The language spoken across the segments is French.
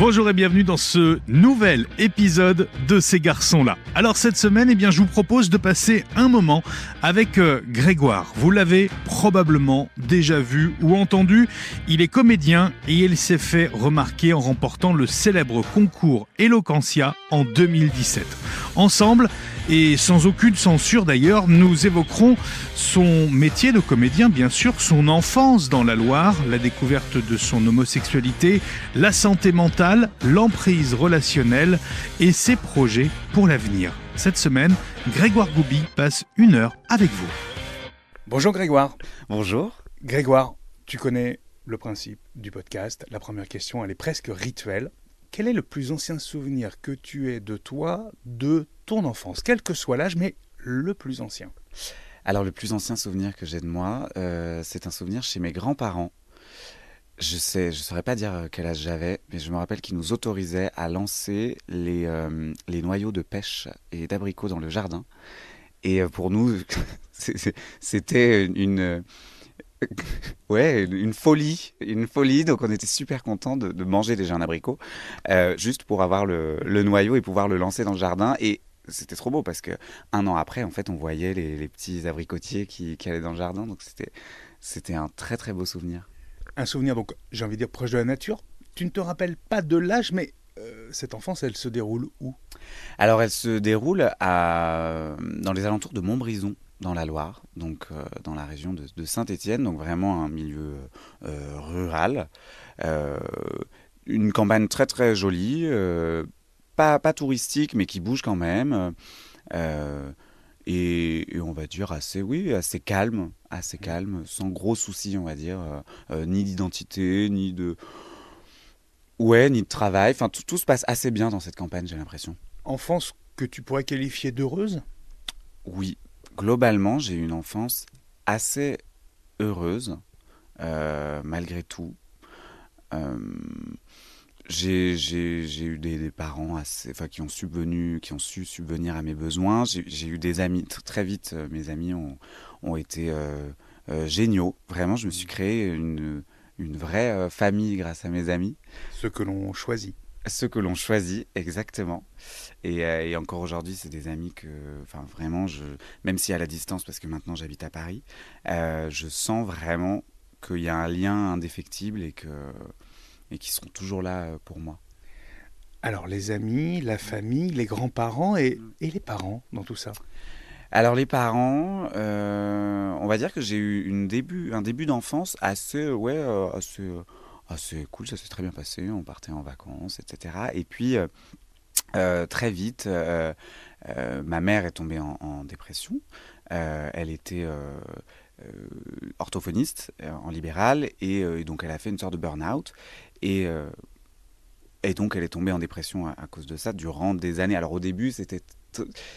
Bonjour et bienvenue dans ce nouvel épisode de ces garçons-là. Alors cette semaine, eh bien, je vous propose de passer un moment avec euh, Grégoire. Vous l'avez probablement déjà vu ou entendu. Il est comédien et il s'est fait remarquer en remportant le célèbre concours Eloquentia en 2017. Ensemble, et sans aucune censure d'ailleurs, nous évoquerons son métier de comédien, bien sûr, son enfance dans la Loire, la découverte de son homosexualité, la santé mentale, l'emprise relationnelle et ses projets pour l'avenir. Cette semaine, Grégoire Goubi passe une heure avec vous. Bonjour Grégoire. Bonjour. Grégoire, tu connais le principe du podcast. La première question, elle est presque rituelle. Quel est le plus ancien souvenir que tu aies de toi, de enfance, quel que soit l'âge, mais le plus ancien Alors le plus ancien souvenir que j'ai de moi, euh, c'est un souvenir chez mes grands-parents. Je sais, je saurais pas dire euh, quel âge j'avais, mais je me rappelle qu'ils nous autorisaient à lancer les, euh, les noyaux de pêche et d'abricots dans le jardin. Et pour nous, c'était une ouais, une folie, une folie. Donc on était super content de, manger déjà un abricot, juste pour avoir le, le, noyau et pouvoir le lancer dans le jardin. Et c'était trop beau parce que un an après, en fait, on voyait les, petits abricotiers qui, allaient dans le jardin. Donc c'était, c'était un très très beau souvenir. Un souvenir, donc j'ai envie de dire proche de la nature. Tu ne te rappelles pas de l'âge, mais euh, cette enfance, elle se déroule où Alors elle se déroule à, dans les alentours de Montbrison dans la Loire, donc euh, dans la région de, Saint-Étienne, donc vraiment un milieu euh, rural, une campagne très très jolie, pas, touristique, mais qui bouge quand même. Euh, et, on va dire assez, oui, assez calme, assez mm. calme, sans gros soucis, on va dire, euh, euh, ni d'identité, ni de. Ouais, ni de travail. Enfin, tout, se passe assez bien dans cette campagne, j'ai l'impression. Enfance que tu pourrais qualifier d'heureuse Oui, globalement, j'ai une enfance assez heureuse, malgré tout j'ai eu des, parents assez, enfin, qui ont subvenu, qui ont su subvenir à mes besoins. J'ai eu des amis très vite. Euh, mes amis ont, ont été euh, euh, géniaux. Vraiment, je me suis mmh. créé une, une vraie famille grâce à mes amis. Ce que l'on choisit. Ce que l'on choisit, exactement. Et, et encore aujourd'hui, c'est des amis que, enfin, vraiment, je, même si à la distance, parce que maintenant j'habite à Paris, je sens vraiment qu'il y a un lien indéfectible et que et qui seront toujours là euh, pour moi. Alors les amis, la famille, les grands-parents et, mm. les parents dans tout ça Alors les parents, euh, on va dire que j'ai eu une début, un début d'enfance assez, ouais, euh, assez, assez, cool, ça s'est très bien passé, on partait en vacances, etc. Et puis très vite, ma mère est tombée en, dépression. elle était orthophoniste en libéral et, donc elle a fait une sorte de burn-out euh, et, donc, elle est tombée en dépression à, cause de ça durant des années. Alors, au début, c'était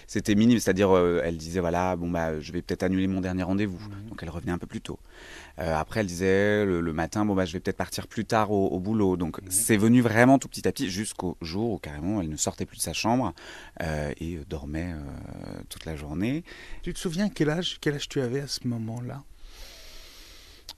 c'était minime, c'est-à-dire euh, elle disait voilà bon bah je vais peut-être annuler mon dernier rendez-vous, mhm. donc elle revenait un peu plus tôt. Euh, après elle disait le, matin bon bah je vais peut-être partir plus tard au, boulot, donc mhm. c'est venu vraiment tout petit à petit jusqu'au jour où carrément elle ne sortait plus de sa chambre et dormait toute la journée. Tu te souviens quel âge quel âge tu avais à ce moment-là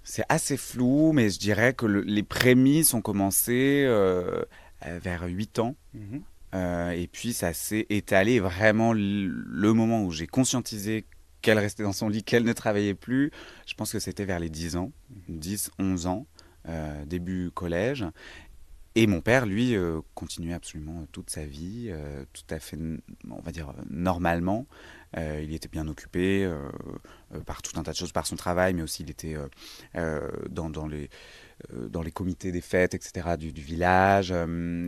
c'est assez flou, mais je dirais que les prémices ont commencé euh, euh, vers 8 ans. Mhm. Euh, et puis ça s'est étalé vraiment le moment où j'ai conscientisé qu'elle restait dans son lit, qu'elle ne travaillait plus. Je pense que c'était vers les 10 ans, 10, mhm. 11 ans, début collège. Et mon père, lui, continuait absolument toute sa vie, tout à fait, on va dire, normalement. Euh, il était bien occupé euh, euh, par tout un tas de choses, par son travail, mais aussi il était dans, les, dans les comités des fêtes, etc., du, village.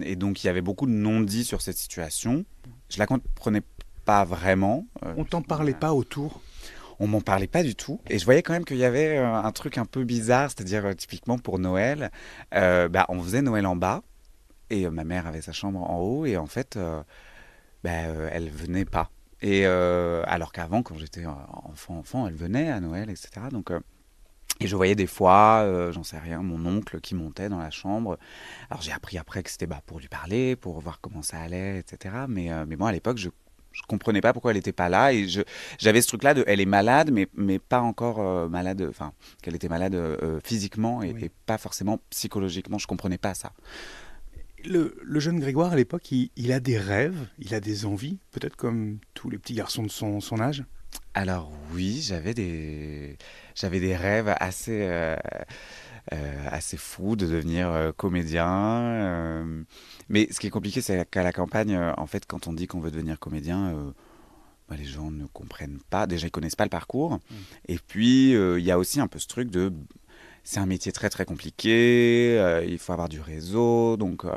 et donc il y avait beaucoup de non-dits sur cette situation. Je la comprenais pas vraiment. On t'en parlait pas autour on m'en parlait pas du tout. Et je voyais quand même qu'il y avait un truc un peu bizarre, c'est-à-dire typiquement pour Noël, bah, on faisait Noël en bas et ma mère avait sa chambre en haut et en fait, bah, elle venait pas. Et euh, alors qu'avant, quand j'étais euh, enfant, enfant, elle venait à Noël, etc. Donc, euh, et je voyais des fois, j'en sais rien, mon oncle qui montait dans la chambre. Alors j'ai appris après que c'était bah, pour lui parler, pour voir comment ça allait, etc. Mais, moi, à l'époque, je ne comprenais pas pourquoi elle n'était pas là et j'avais ce truc là de elle est malade mais mais pas encore malade enfin qu'elle était malade physiquement et, et, pas forcément psychologiquement je ne comprenais pas ça le, jeune Grégoire, à l'époque, il, a des rêves, il a des envies, peut-être comme tous les petits garçons de son, âge Alors oui, j'avais des, j'avais des rêves assez, euh, euh, assez fous de devenir euh, comédien. Mais ce qui est compliqué, c'est qu'à la campagne, en fait, quand on dit qu'on veut devenir comédien, bah, les gens ne comprennent pas. Déjà, ils connaissent pas le parcours. Mmh. Et puis, il y a aussi un peu ce truc de c'est un métier très très compliqué, euh, il faut avoir du réseau, donc... Euh,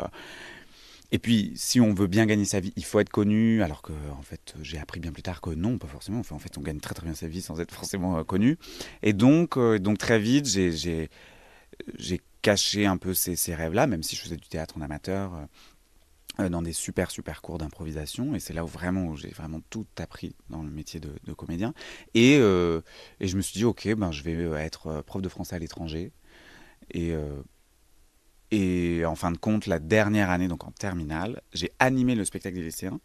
et puis, si on veut bien gagner sa vie, il faut être connu, alors que, en fait, j'ai appris bien plus tard que non, pas forcément. en fait, on gagne très très bien sa vie sans être forcément euh, connu. Et donc, donc très vite, j'ai caché un peu ces, ces rêves-là, même si je faisais du théâtre en amateur. Euh, dans des super super cours d'improvisation et c'est là où vraiment j'ai vraiment tout appris dans le métier de, comédien et, euh, et, je me suis dit ok ben je vais euh, être prof de français à l'étranger et et en fin de compte la dernière année donc en terminale j'ai animé le spectacle des lycéens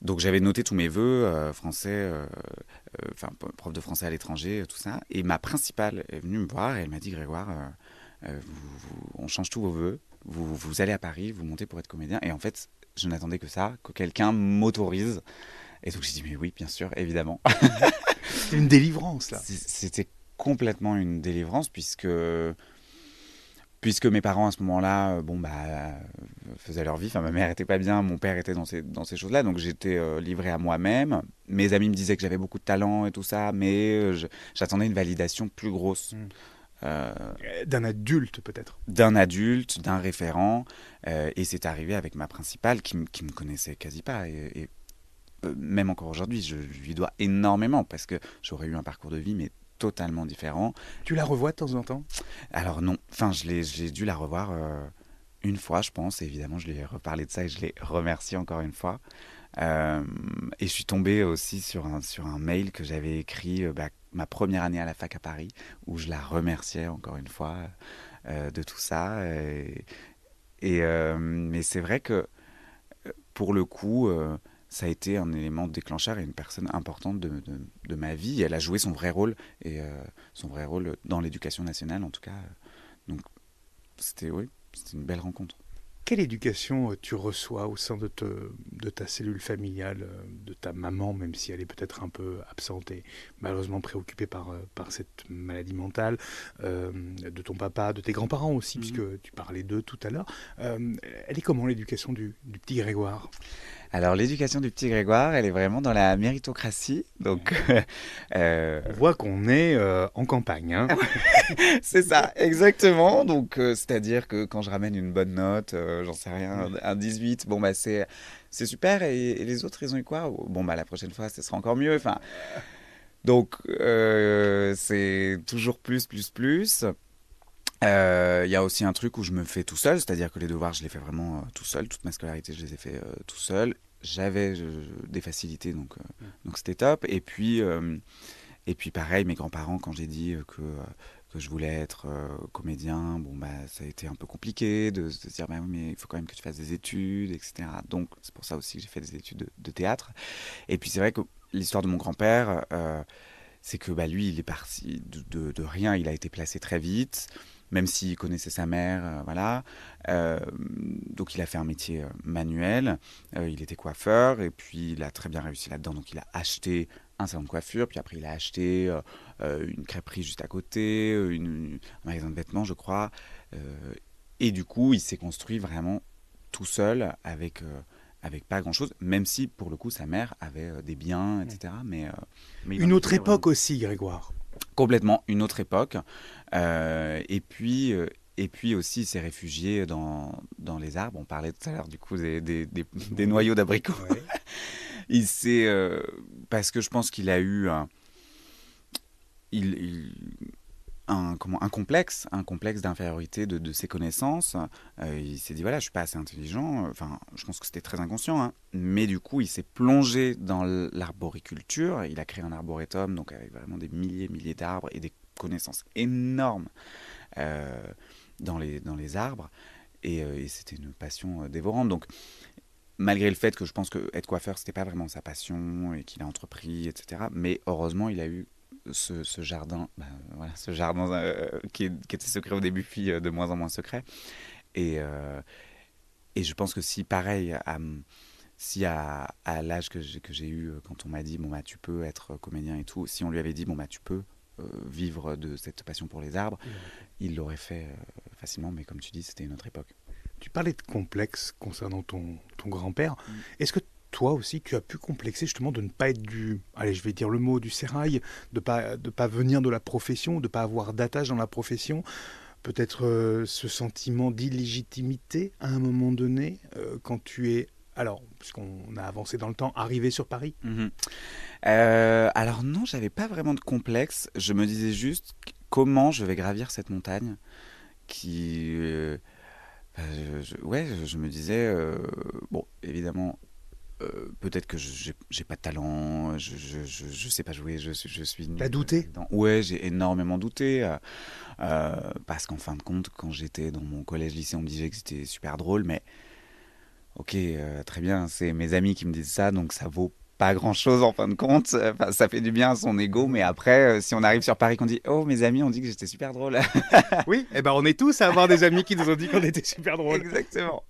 donc j'avais noté tous mes voeux français enfin prof de français à l'étranger tout ça et ma principale est venue me voir et elle m'a dit Grégoire on change tous vos voeux vous, allez à Paris, vous montez pour être comédien. Et en fait, je n'attendais que ça, que quelqu'un m'autorise. Et donc j'ai dit, mais oui, bien sûr, évidemment. C'était une délivrance, là. C'était complètement une délivrance, puisque, puisque mes parents, à ce moment-là, euh, bon, bah, euh, faisaient leur vie. ma mère n'était pas bien, mon père était dans ces, dans ces choses-là. Donc j'étais euh, livré à moi-même. Mes amis me disaient que j'avais beaucoup de talent et tout ça, mais j'attendais une validation plus grosse. Hmm. Euh, d'un adulte peut-être. D'un adulte, d'un référent. Euh, et c'est arrivé avec ma principale qui, ne me connaissait quasi pas. Et, euh, même encore aujourd'hui, je, lui dois énormément parce que j'aurais eu un parcours de vie, mais totalement différent. Tu la revois de temps en temps Alors non, enfin j'ai dû la revoir une fois, je pense. évidemment, je lui ai reparlé de ça et je l'ai remercié encore une fois. et je suis tombé aussi sur un, sur un mail que j'avais écrit bah, ma première année à la fac à Paris, où je la remerciais encore une fois euh, de tout ça. Et, euh, mais c'est vrai que pour le coup, euh, ça a été un élément déclencheur et une personne importante de, ma vie. Elle a joué son vrai rôle et son vrai rôle dans l'éducation nationale en tout cas. Donc c'était oui, c'était une belle rencontre. Quelle éducation euh, tu reçois au sein de, ta cellule familiale, euh, de ta maman, même si elle est peut-être un peu absente et malheureusement préoccupée par, euh, cette maladie mentale, de ton papa, de tes grands-parents aussi, mhm. puisque tu parlais d'eux tout à l'heure. elle est comment l'éducation du petit Grégoire alors, l'éducation du petit Grégoire, elle est vraiment dans la méritocratie. Donc, euh, On voit qu'on est euh, en campagne. Hein. c'est ça, exactement. Donc, euh, c'est-à-dire que quand je ramène une bonne note, j'en sais rien, un 18, bon, bah, c'est, c'est super. Et, les autres, ils ont eu quoi Bon, bah, la prochaine fois, ce sera encore mieux. Enfin, donc, c'est toujours plus, plus, plus. Euh, il y a aussi un truc où je me fais tout seul, c'est-à-dire que les devoirs, je les fais vraiment euh, tout seul. Toute ma scolarité, je les ai fait euh, tout seul. J'avais des facilités, donc donc c'était top. Et puis et puis pareil, mes grands-parents, quand j'ai dit que que je voulais être comédien, bon bah ça a été un peu compliqué de se dire bah mais il faut quand même que tu fasses des études, etc. Donc c'est pour ça aussi que j'ai fait des études de, théâtre. Et puis c'est vrai que l'histoire de mon grand-père, c'est que bah lui, il est parti de, de, rien, il a été placé très vite même s'il connaissait sa mère, euh, voilà. Euh, donc il a fait un métier euh, manuel, il était coiffeur, et puis il a très bien réussi là-dedans, donc il a acheté un salon de coiffure, puis après il a acheté une crêperie juste à côté, une, un magasin de vêtements, je crois. et du coup, il s'est construit vraiment tout seul avec, avec pas grand-chose, même si pour le coup sa mère avait des biens, etc. Mais, une autre époque aussi, Grégoire complètement une autre époque. Euh, et puis. Euh, et puis aussi ces réfugiés dans, dans les arbres. On parlait tout à l'heure du coup des, noyaux d'abricots. il s'est euh, parce que je pense qu'il a eu un, il, un, comment, un complexe, un complexe d'infériorité de, ses connaissances. Euh, il s'est dit voilà, je suis pas assez intelligent. Enfin, je pense que c'était très inconscient. Hein. Mais du coup, il s'est plongé dans l'arboriculture. Il a créé un arboretum, donc avec vraiment des milliers, milliers d'arbres et des connaissances énormes euh, dans les arbres. Et, euh, et c'était une passion dévorante. Donc malgré le fait que je pense que être coiffeur c'était pas vraiment sa passion et qu'il a entrepris etc mais heureusement il a eu ce, jardin, ben, ce jardin euh, qui, était secret au début, puis euh, de moins en moins secret. Et, euh, et je pense que si, pareil, à, si à, l'âge que j'ai eu, quand on m'a dit, bon, bah, tu peux être comédien et tout, si on lui avait dit, bon, bah, tu peux vivre de cette passion pour les arbres, mmh. il l'aurait fait facilement, mais comme tu dis, c'était une autre époque. Tu parlais de complexe concernant ton, ton grand-père. Mmh. Est-ce que toi aussi, tu as pu complexer justement de ne pas être du, allez, je vais dire le mot, du sérail, de pas de pas venir de la profession, de pas avoir d'attache dans la profession. Peut-être euh, ce sentiment d'illégitimité à un moment donné, euh, quand tu es alors, puisqu'on a avancé dans le temps, arrivé sur Paris mhm. euh, Alors non, j'avais pas vraiment de complexe. Je me disais juste comment je vais gravir cette montagne qui... Bah, ouais, je me disais, bon, évidemment, euh, peut-être que j'ai pas de talent, je, je, sais pas jouer, je, suis. T'as douté Ouais, j'ai énormément douté. Euh, euh, parce qu'en fin de compte, quand j'étais dans mon collège-lycée, on me disait que c'était super drôle, mais ok, très bien, c'est mes amis qui me disent ça, donc ça vaut pas grand chose en fin de compte. Euh, ça fait du bien à son ego, mais après, euh, si on arrive sur Paris, qu'on dit Oh, mes amis on dit que j'étais super drôle. oui, et eh ben on est tous à avoir des amis qui nous ont dit qu'on était super drôle. Exactement.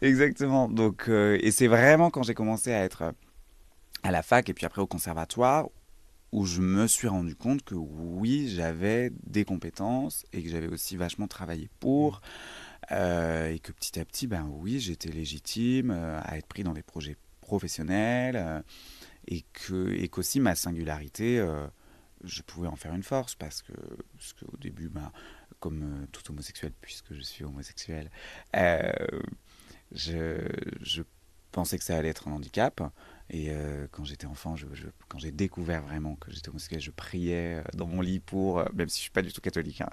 Exactement. Donc, euh, et c'est vraiment quand j'ai commencé à être à la fac et puis après au conservatoire où je me suis rendu compte que oui, j'avais des compétences et que j'avais aussi vachement travaillé pour. et que petit à petit, ben oui, j'étais légitime à être pris dans des projets professionnel euh, et que et qu'aussi ma singularité euh, je pouvais en faire une force parce que, parce que début, bah, comme euh, tout homosexuel, puisque je suis homosexuel, je, je, pensais que ça allait être un handicap. Et quand j'étais enfant, je, quand j'ai découvert vraiment que j'étais homosexuel, je priais dans mon lit pour, même si je suis pas du tout catholique, hein,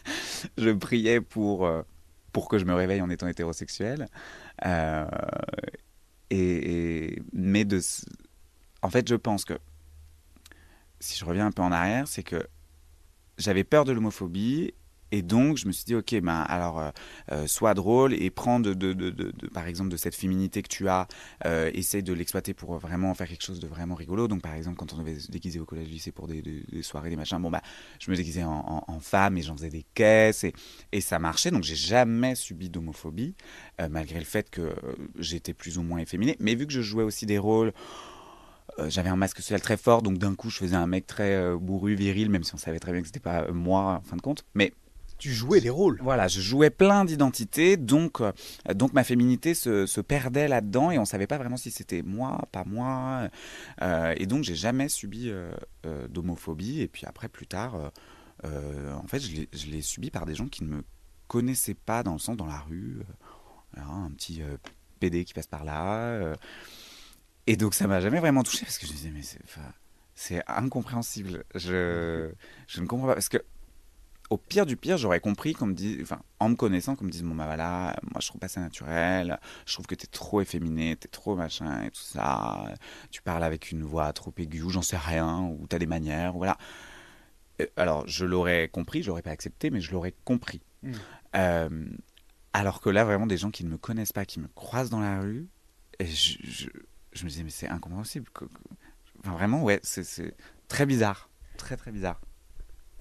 je priais pour, pour que je me réveille en étant hétérosexuel. Euh, et, mais de, en fait, je pense que, si je reviens un peu en arrière, c'est que j'avais peur de l'homophobie et donc, je me suis dit, ok, ben alors, soit euh, euh, sois drôle et prends, de, de, de, par exemple, de cette féminité que tu as, euh, essaye de l'exploiter pour vraiment faire quelque chose de vraiment rigolo. Donc, par exemple, quand on devait se déguiser au collège lycée pour des, soirées, des machins, bon, bah, je me déguisais en, femme et j'en faisais des caisses et, et ça marchait. Donc, j'ai jamais subi d'homophobie, malgré le fait que j'étais plus ou moins efféminé. Mais vu que je jouais aussi des rôles j'avais un masque social très fort, donc d'un coup, je faisais un mec très bourru, viril, même si on savait très bien que c'était pas moi en fin de compte. Mais tu jouais des rôles. Voilà, je jouais plein d'identités, donc, euh, donc ma féminité se, perdait là-dedans et on ne savait pas vraiment si c'était moi, pas moi. Euh, et donc, j'ai jamais subi euh, d'homophobie. Et puis après, plus tard, en fait, je l'ai subi par des gens qui ne me connaissaient pas, dans le sens, dans la rue. Hein, un petit PD qui passe par là. Et donc ça m'a jamais vraiment touché parce que je me disais mais c'est, incompréhensible. Je, je ne comprends pas parce que au pire du pire, j'aurais compris comme me enfin, en me connaissant, qu'on me dise, bon bah voilà, moi je trouve pas ça naturel, je trouve que t'es trop efféminé, t'es trop machin et tout ça, tu parles avec une voix trop aiguë, ou j'en sais rien, ou t'as des manières, voilà. Euh, alors, je l'aurais compris, je l'aurais pas accepté, mais je l'aurais compris. Hmm. Euh, alors que là, vraiment, des gens qui ne me connaissent pas, qui me croisent dans la rue, et je, je me disais, mais c'est incompréhensible. Enfin, vraiment, ouais, c'est très bizarre. Très, très bizarre.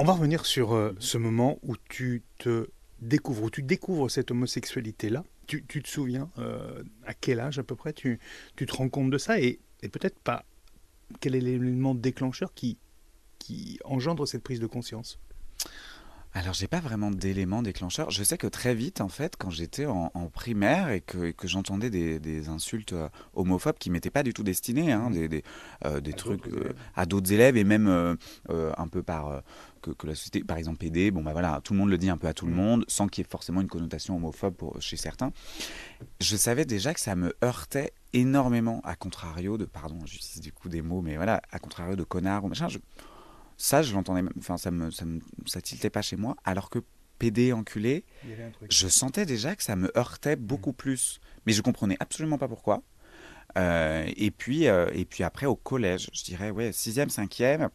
On va revenir sur euh, ce moment où tu te découvres, où tu découvres cette homosexualité-là. Tu, te souviens euh, à quel âge à peu près tu, te rends compte de ça et, peut-être pas quel est l'élément déclencheur qui, engendre cette prise de conscience alors, j'ai pas vraiment d'élément déclencheur. Je sais que très vite, en fait, quand j'étais en, primaire et que, j'entendais des, insultes euh, homophobes qui m'étaient pas du tout destinées, hein, des, trucs à d'autres élèves et même un peu par que, la société, par exemple PD, bon bah voilà, tout le monde le dit un peu à tout le mm. monde, sans qu'il y ait forcément une connotation homophobe chez certains. Je savais déjà que ça me heurtait énormément, à contrario de, pardon, j'utilise du coup des mots, mais voilà, à contrario de connard ou machin. ça, je l'entendais, enfin ça me, ça tiltait pas chez moi, alors que PD enculé, je sentais déjà que ça me heurtait mm. beaucoup plus, mais je comprenais absolument pas pourquoi. Euh, et puis, euh, et puis après au collège, je dirais ouais, sixième, cinquième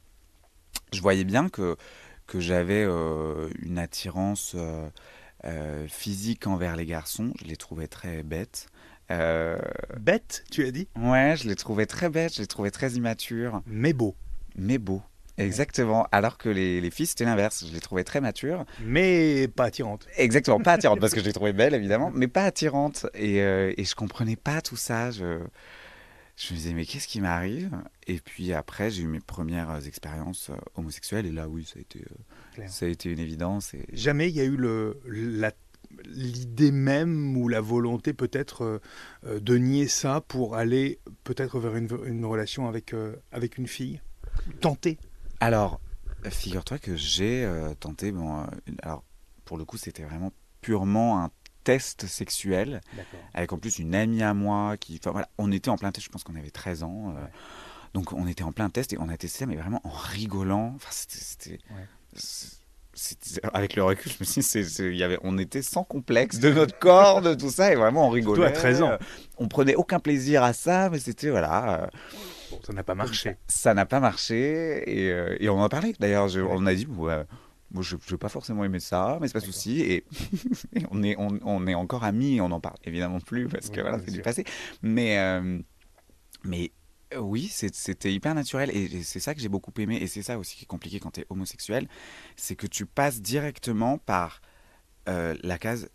je voyais bien que, que j'avais euh, une attirance euh, euh, physique envers les garçons. Je les trouvais très bêtes. Bêtes, tu as dit Ouais, je les trouvais très bêtes, je les trouvais très immatures. Mais beaux. Mais beaux. Exactement. Alors que les, les filles, c'était l'inverse. Je les trouvais très matures. Mais pas attirantes. Exactement, pas attirantes, parce que je les trouvais belles, évidemment, mais pas attirantes. Et, et je comprenais pas tout ça. Je, je me disais, mais qu'est-ce qui m'arrive Et puis après, j'ai eu mes premières euh, expériences euh, homosexuelles, et là, oui, ça a été, euh, ça a été une évidence. Et... Jamais il y a eu le, l'idée même ou la volonté peut-être de nier ça pour aller peut-être vers une, une relation avec, avec une fille Tenter Alors, figure-toi que j'ai tenté, bon, alors pour le coup c'était vraiment purement un test sexuel, avec en plus une amie à moi qui, voilà, on était en plein test, je pense qu'on avait 13 ans, euh, donc on était en plein test et on a testé mais vraiment en rigolant, enfin avec le recul, je me suis dit, y avait, on était sans complexe de notre corps, de tout ça, et vraiment on rigolait. à 13 ans. Euh, on prenait aucun plaisir à ça, mais c'était, voilà. Euh, ça n'a pas marché. Ça n'a pas marché, et, on en a parlé. D'ailleurs, on a dit, moi, je veux pas forcément aimé ça, mais c'est pas souci. Et, on, est, on, est encore amis, on n'en parle évidemment plus parce que c'est du passé. Mais, euh, mais euh, oui, c'était hyper naturel et c'est ça que j'ai beaucoup aimé. Et c'est ça aussi qui est compliqué quand tu es homosexuel c'est que tu passes directement par euh, la case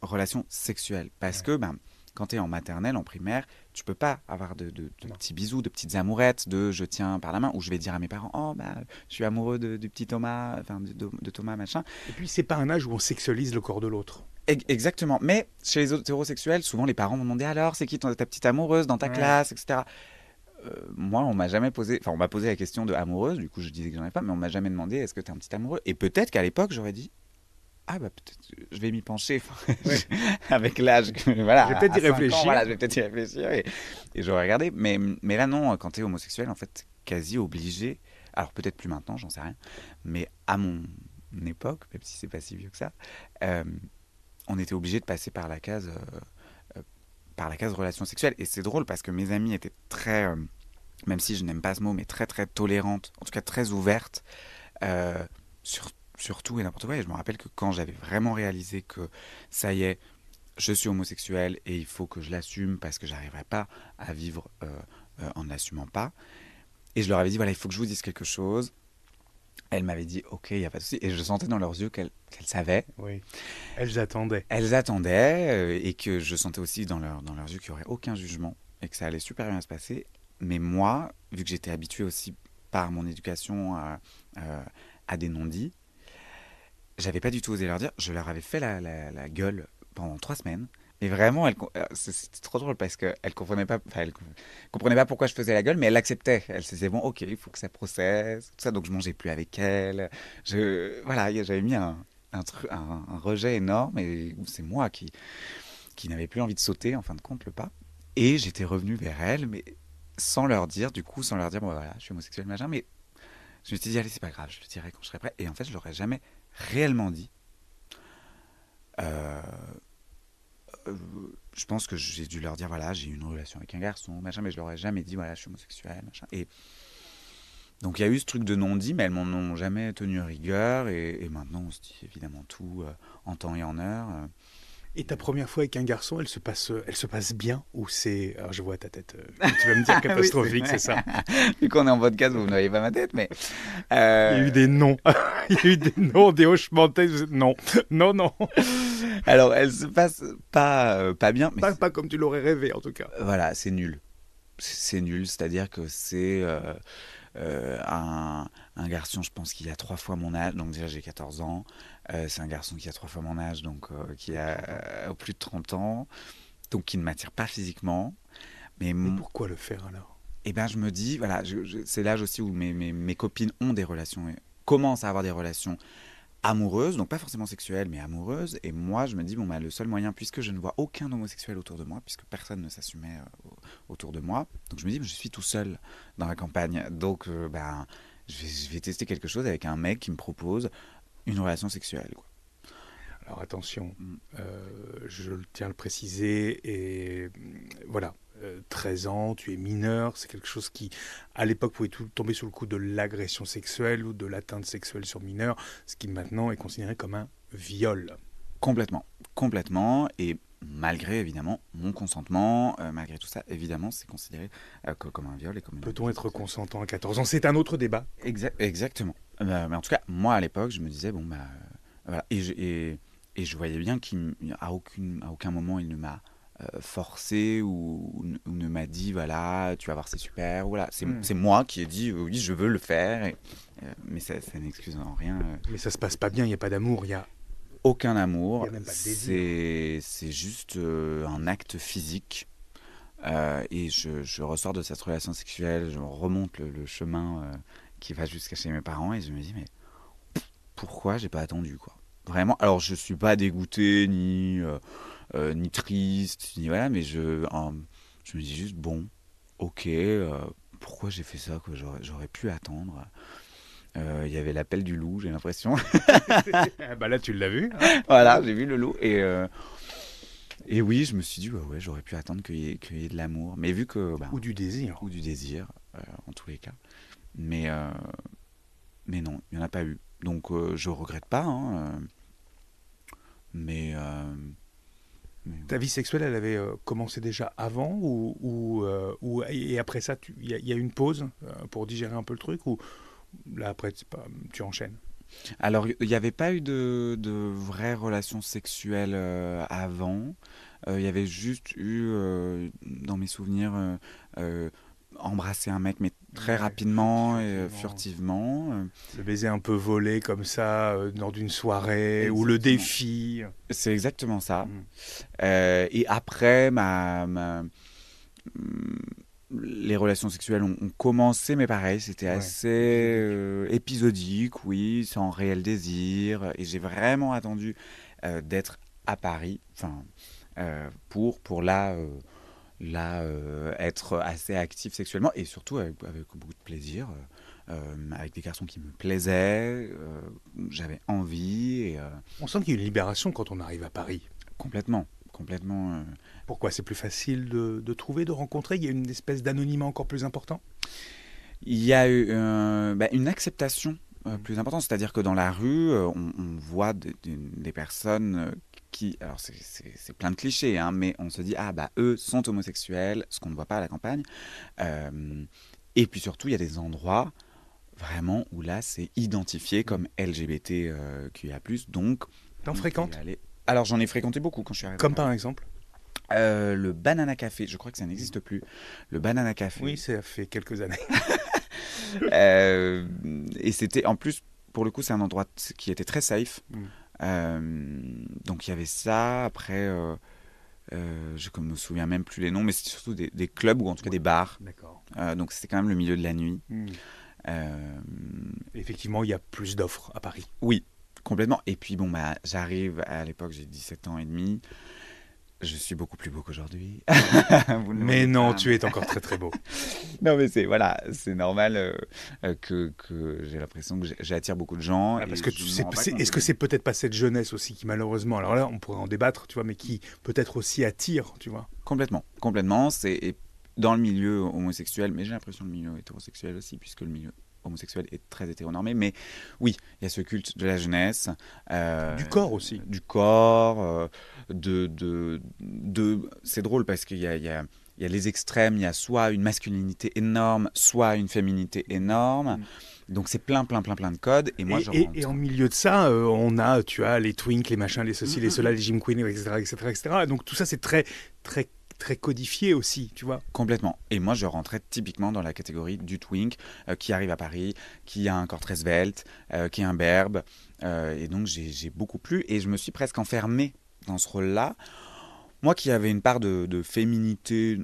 relation sexuelle. Parce que, ben. Quand tu es en maternelle, en primaire, tu peux pas avoir de, petits bisous, de petites amourettes, de je tiens par la main, ou je vais dire à mes parents, oh bah, je suis amoureux du petit Thomas, enfin de, Thomas, machin. Et puis c'est pas un âge où on sexualise le corps de l'autre. Exactement. Mais chez les hétérosexuels, souvent les parents m'ont demandé alors, c'est qui ta petite amoureuse dans ta classe, etc. Euh, moi, on m'a jamais posé, enfin, on m'a posé la question de amoureuse, du coup, je disais que j'en avais pas, mais on m'a jamais demandé est-ce que tu es un petit amoureux. Et peut-être qu'à l'époque, j'aurais dit ah bah peut-être je vais m'y pencher avec l'âge voilà je vais peut-être y réfléchir voilà peut-être réfléchir et, et je vais regarder mais mais là non quand tu es homosexuel en fait quasi obligé alors peut-être plus maintenant j'en sais rien mais à mon époque même si c'est pas si vieux que ça euh, on était obligé de passer par la case euh, euh, par la case relation sexuelle et c'est drôle parce que mes amis étaient très même si je n'aime pas ce mot mais très très tolérante en tout cas très ouverte sur surtout et n'importe quoi. Et je me rappelle que quand j'avais vraiment réalisé que ça y est, je suis homosexuel et il faut que je l'assume parce que j'arriverais pas à vivre euh, euh, en ne l'assumant pas. Et je leur avais dit voilà, il faut que je vous dise quelque chose. Elles m'avaient dit ok, il n'y a pas de souci. Et je sentais dans leurs yeux qu'elles savaient. Oui. Elles attendaient. Elles attendaient euh, et que je sentais aussi dans, leur, dans leurs yeux qu'il n'y aurait aucun jugement et que ça allait super bien se passer. Mais moi, vu que j'étais habitué aussi par mon éducation à des non-dits, j'avais pas du tout osé leur dire. Je leur avais fait la, la, la gueule pendant trois semaines. Et vraiment, euh, c'était trop drôle parce qu'elle comprenait pas, elle comprenait pas pourquoi je faisais la gueule, mais elle acceptait Elle se disait bon, ok, il faut que ça procède, tout ça. Donc je mangeais plus avec elle. Je, voilà, j'avais mis un, un, rejet énorme et c'est moi qui, qui n'avais plus envie de sauter en fin de compte le pas. Et j'étais revenu vers elle, mais sans leur dire, du coup, sans leur dire bon bah, voilà, je suis homosexuel mais je me suis dit allez c'est pas grave, je le dirai quand je serai prêt. Et en fait, je l'aurais jamais réellement dit. Euh, je pense que j'ai dû leur dire voilà, j'ai une relation avec un garçon, machin, mais je leur ai jamais dit voilà, je suis homosexuel, machin. Et donc il y a eu ce truc de non-dit, mais elles m'en ont jamais tenu rigueur. Et, maintenant, on se dit évidemment tout euh, en temps et en heure. Euh. Et ta première fois avec un garçon, elle se passe, euh, elle se passe bien ou c'est, alors je vois ta tête, euh, tu vas me dire catastrophique, c'est ça. Vu qu'on est en podcast, vous n'avez pas ma tête, mais il y a eu euh, des noms, il y a eu des noms, des hochements de tête, non, non, non. Alors elle se passe pas, pas bien, mais pas, pas, comme tu l'aurais rêvé en tout cas. Voilà, c'est nul, c'est nul, c'est-à-dire que c'est un, un garçon, je pense qu'il a trois fois mon âge, donc déjà j'ai 14 ans. Euh, c'est un garçon qui a trois fois mon âge, donc euh, qui a euh, plus de 30 ans, donc qui ne m'attire pas physiquement. Mais, pourquoi le faire alors Eh bien, je me dis, voilà, c'est l'âge aussi où mes, mes, copines ont des relations, commencent à avoir des relations amoureuses, donc pas forcément sexuelles, mais amoureuses. Et moi, je me dis, bon, bah, le seul moyen, puisque je ne vois aucun homosexuel autour de moi, puisque personne ne s'assumait autour de moi, donc je me dis, je suis tout seul dans la campagne. Donc, ben, je vais, tester quelque chose avec un mec qui me propose une relation sexuelle. Alors attention, mm. euh, je tiens à le préciser, et mm, voilà, 13 euh, ans, tu es mineur, c'est quelque chose qui, à l'époque, pouvait tout, tomber sous le coup de l'agression sexuelle ou de l'atteinte sexuelle sur mineur, ce qui maintenant est considéré comme un viol. Complètement, complètement. Et malgré évidemment mon consentement, euh, malgré tout ça, évidemment, c'est considéré euh, comme un viol et comme. Peut-on être consentant à 14 ans C'est un autre débat. exactement. Euh, bah, mais en tout cas, moi à l'époque, je me disais bon bah voilà, et je, voyais bien qu'à aucun à aucun moment il ne m'a forcé ou, ne m'a dit voilà tu vas voir c'est super voilà hmm. c'est moi qui ai dit oui je veux le faire mais ça, n'excuse en rien mais ça se passe pas bien il n'y a pas d'amour il y a aucun amour. C'est juste euh, un acte physique. Euh, et je, ressors de cette relation sexuelle, je remonte le, chemin euh, qui va jusqu'à chez mes parents et je me dis mais pourquoi j'ai pas attendu quoi Vraiment. Alors je suis pas dégoûté ni ni triste ni voilà, mais je je me dis juste bon, ok, pourquoi j'ai fait ça J'aurais pu attendre. Euh, il y avait l'appel du loup, j'ai l'impression. Ah bah là, tu l'as vu. Hein. voilà, j'ai vu le loup. Et, euh, et oui, je me suis dit, bah ouais, j'aurais pu attendre qu'il y, ait de l'amour. Mais vu que. Bah, ou du désir. Ou du désir, euh, en tous les cas. Mais, mais non, il n'y en a pas eu. Donc, je regrette pas. Hein, mais. Ta vie sexuelle, elle avait commencé déjà avant ou, ou, et après ça, il y, a une pause pour digérer un peu le truc ou, là après tu, enchaînes. Alors, il n'y avait pas eu de, de vraies relations sexuelles euh, avant. Euh, il y avait juste eu, euh, dans mes souvenirs, embrasser un mec, mais très rapidement et furtivement. Le baiser un peu volé comme ça, lors d'une soirée, ou le défi. C'est exactement ça. Mmh. et après, ma, ma mmh, les relations sexuelles ont, commencé, mais pareil, c'était assez euh, épisodique, oui, sans réel désir. Et j'ai vraiment attendu euh, d'être à Paris, enfin, euh, pour, pour là, là être assez actif sexuellement et surtout avec, beaucoup de plaisir, avec des garçons qui me plaisaient, j'avais envie. on sent qu'il y a une libération quand on arrive à Paris. Complètement, complètement. Pourquoi C'est plus facile de, trouver, de rencontrer Il y a une espèce d'anonymat encore plus important Il y a euh, bah, une acceptation euh, mmh. plus importante, c'est-à-dire que dans la rue, euh, on, voit des personnes qui, alors c'est plein de clichés, hein, mais on se dit, ah bah eux sont homosexuels, ce qu'on ne voit pas à la campagne. et puis surtout, il y a des endroits vraiment où là, c'est identifié mmh. comme LGBTQIA+, donc... T'en fréquentes Alors j'en ai fréquenté beaucoup quand je suis arrivé. Comme par exemple euh, le Banana Café, je crois que ça n'existe plus. Le Banana Café. Oui, ça fait quelques années. Euh, et c'était, en plus, pour le coup, c'est un endroit qui était très safe. Mm. Euh, donc il y avait ça. Après, je ne me souviens même plus les noms, mais c'était surtout des, clubs ou en tout cas des bars. donc c'était quand même le milieu de la nuit. Mm. Effectivement, il y a plus d'offres à Paris. Oui, complètement. Et puis, bon, bah, j'arrive à l'époque, j'ai 17 ans et demi. Je suis beaucoup plus beau qu'aujourd'hui. mais non, tu es encore très très beau. non, mais c'est voilà, c'est normal euh, euh, que, que j'ai l'impression que j'attire beaucoup de gens. Ah, parce que tu sais, est-ce que c'est peut-être pas cette jeunesse aussi qui malheureusement, alors là, on pourrait en débattre, tu vois, mais qui peut-être aussi attire, tu vois. Complètement, complètement. C'est dans le milieu homosexuel, mais j'ai l'impression le milieu hétérosexuel aussi, puisque le milieu homosexuel est très hétéronormé, mais oui, il y a ce culte de la jeunesse. Euh, du corps aussi. Du corps, euh, de, de, de... C'est drôle parce qu'il y a, il y, a, les extrêmes, il y a soit une masculinité énorme, soit une féminité énorme. Mm. Donc c'est plein, plein, plein, plein de codes. Et moi, et, en milieu de ça, euh, on a, tu as les twinks, les machins, les ceci, les mm, mm, cela, les Jim Queen, etc., etc., etc. Donc tout ça, c'est très, très très codifié aussi, tu vois. Complètement. Et moi, je rentrais typiquement dans la catégorie du twink euh, qui arrive à Paris, qui a un corps très svelte, euh, qui est un berbe. Euh, et donc, j'ai beaucoup plu et je me suis presque enfermé dans ce rôle-là. Moi qui avais une part de, féminité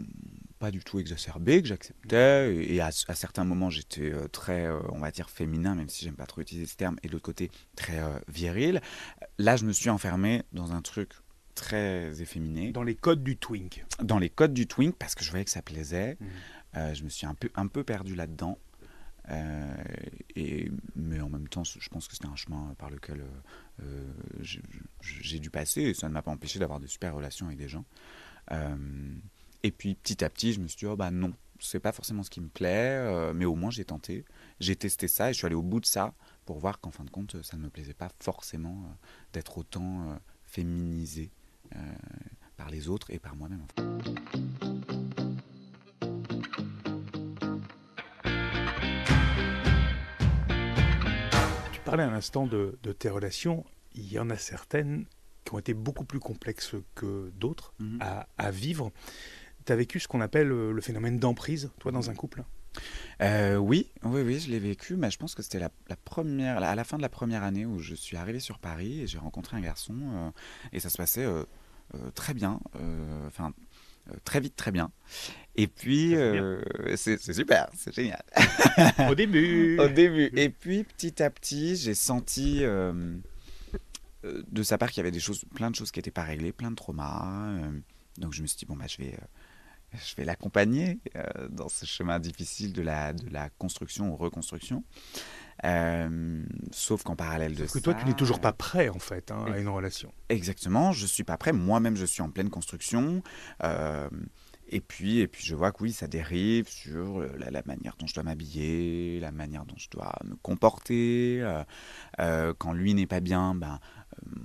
pas du tout exacerbée, que j'acceptais, et, à, à, certains moments j'étais très, on va dire, féminin, même si j'aime pas trop utiliser ce terme, et de l'autre côté, très viril. Là, je me suis enfermé dans un truc très efféminé. Dans les codes du twink. Dans les codes du twink, parce que je voyais que ça plaisait. Mmh. Euh, je me suis un peu, un peu perdu là-dedans. Euh, et, mais en même temps, je pense que c'était un chemin par lequel euh, j'ai dû passer et ça ne m'a pas empêché d'avoir de super relations avec des gens. et puis petit à petit, je me suis dit, oh bah non, c'est pas forcément ce qui me plaît, mais au moins j'ai tenté. J'ai testé ça et je suis allé au bout de ça pour voir qu'en fin de compte, ça ne me plaisait pas forcément d'être autant féminisé. Euh, par les autres et par moi-même. Tu parlais un instant de, tes relations. Il y en a certaines qui ont été beaucoup plus complexes que d'autres mhm. à, vivre. Tu as vécu ce qu'on appelle euh, le phénomène d'emprise, toi, dans un couple euh, oui, oui, oui, je l'ai vécu, mais je pense que c'était la, première, à la fin de la première année où je suis arrivé sur Paris et j'ai rencontré un garçon et ça se passait euh, très bien, euh, enfin euh, très vite, très bien. Et puis, c'est super, c'est génial. Au début. Au début. Mm. Et puis, petit à petit, j'ai senti de sa part qu'il y avait des choses, plein de choses qui n'étaient pas réglées, plein de traumas. donc je me suis dit, bon, bah, je vais, je vais l'accompagner dans ce chemin difficile de la, de la construction ou reconstruction. Euh, sauf qu'en parallèle de Parce que toi, tu n'es toujours pas prêt, en fait, hein, à une relation. Exactement, je ne suis pas prêt. Moi-même, je suis en pleine construction. Euh, et puis, et puis, je vois que oui, ça dérive sur euh, la, manière dont je dois m'habiller, la manière dont je dois me comporter. quand lui n'est pas bien, ben,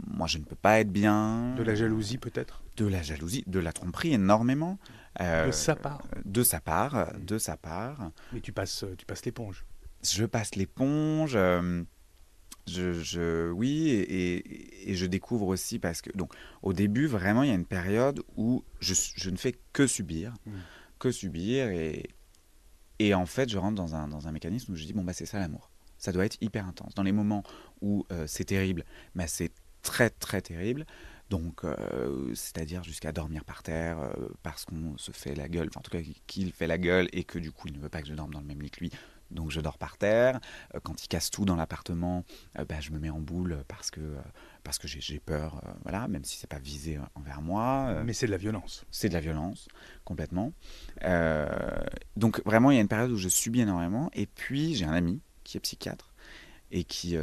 moi, je ne peux pas être bien. De la jalousie, peut-être De la jalousie, de la tromperie, énormément. de sa part. De sa part, mm. de sa part. Mais tu passes, tu passes l'éponge je passe l'éponge. Euh, je, oui, et, je découvre aussi parce que, donc, au début, vraiment, il y a une période où je, ne fais que subir, mmh. que subir, et, et en fait, je rentre dans un, dans un mécanisme où je dis, bon, bah, c'est ça l'amour. Ça doit être hyper intense. Dans les moments où euh, c'est terrible, bah, c'est très, très terrible. Donc, euh, c'est-à-dire jusqu'à dormir par terre parce qu'on se fait la gueule, enfin, en tout cas, qu'il fait la gueule et que du coup, il ne veut pas que je dorme dans le même lit que lui donc je dors par terre. Euh, quand il casse tout dans l'appartement, ben, je me mets en boule parce que, euh, parce que j'ai peur, voilà, même si c'est pas visé envers moi. Mais c'est de la violence. C'est de la violence, complètement. donc vraiment, il y a une période où je subis énormément. Et puis j'ai un ami qui est psychiatre et qui...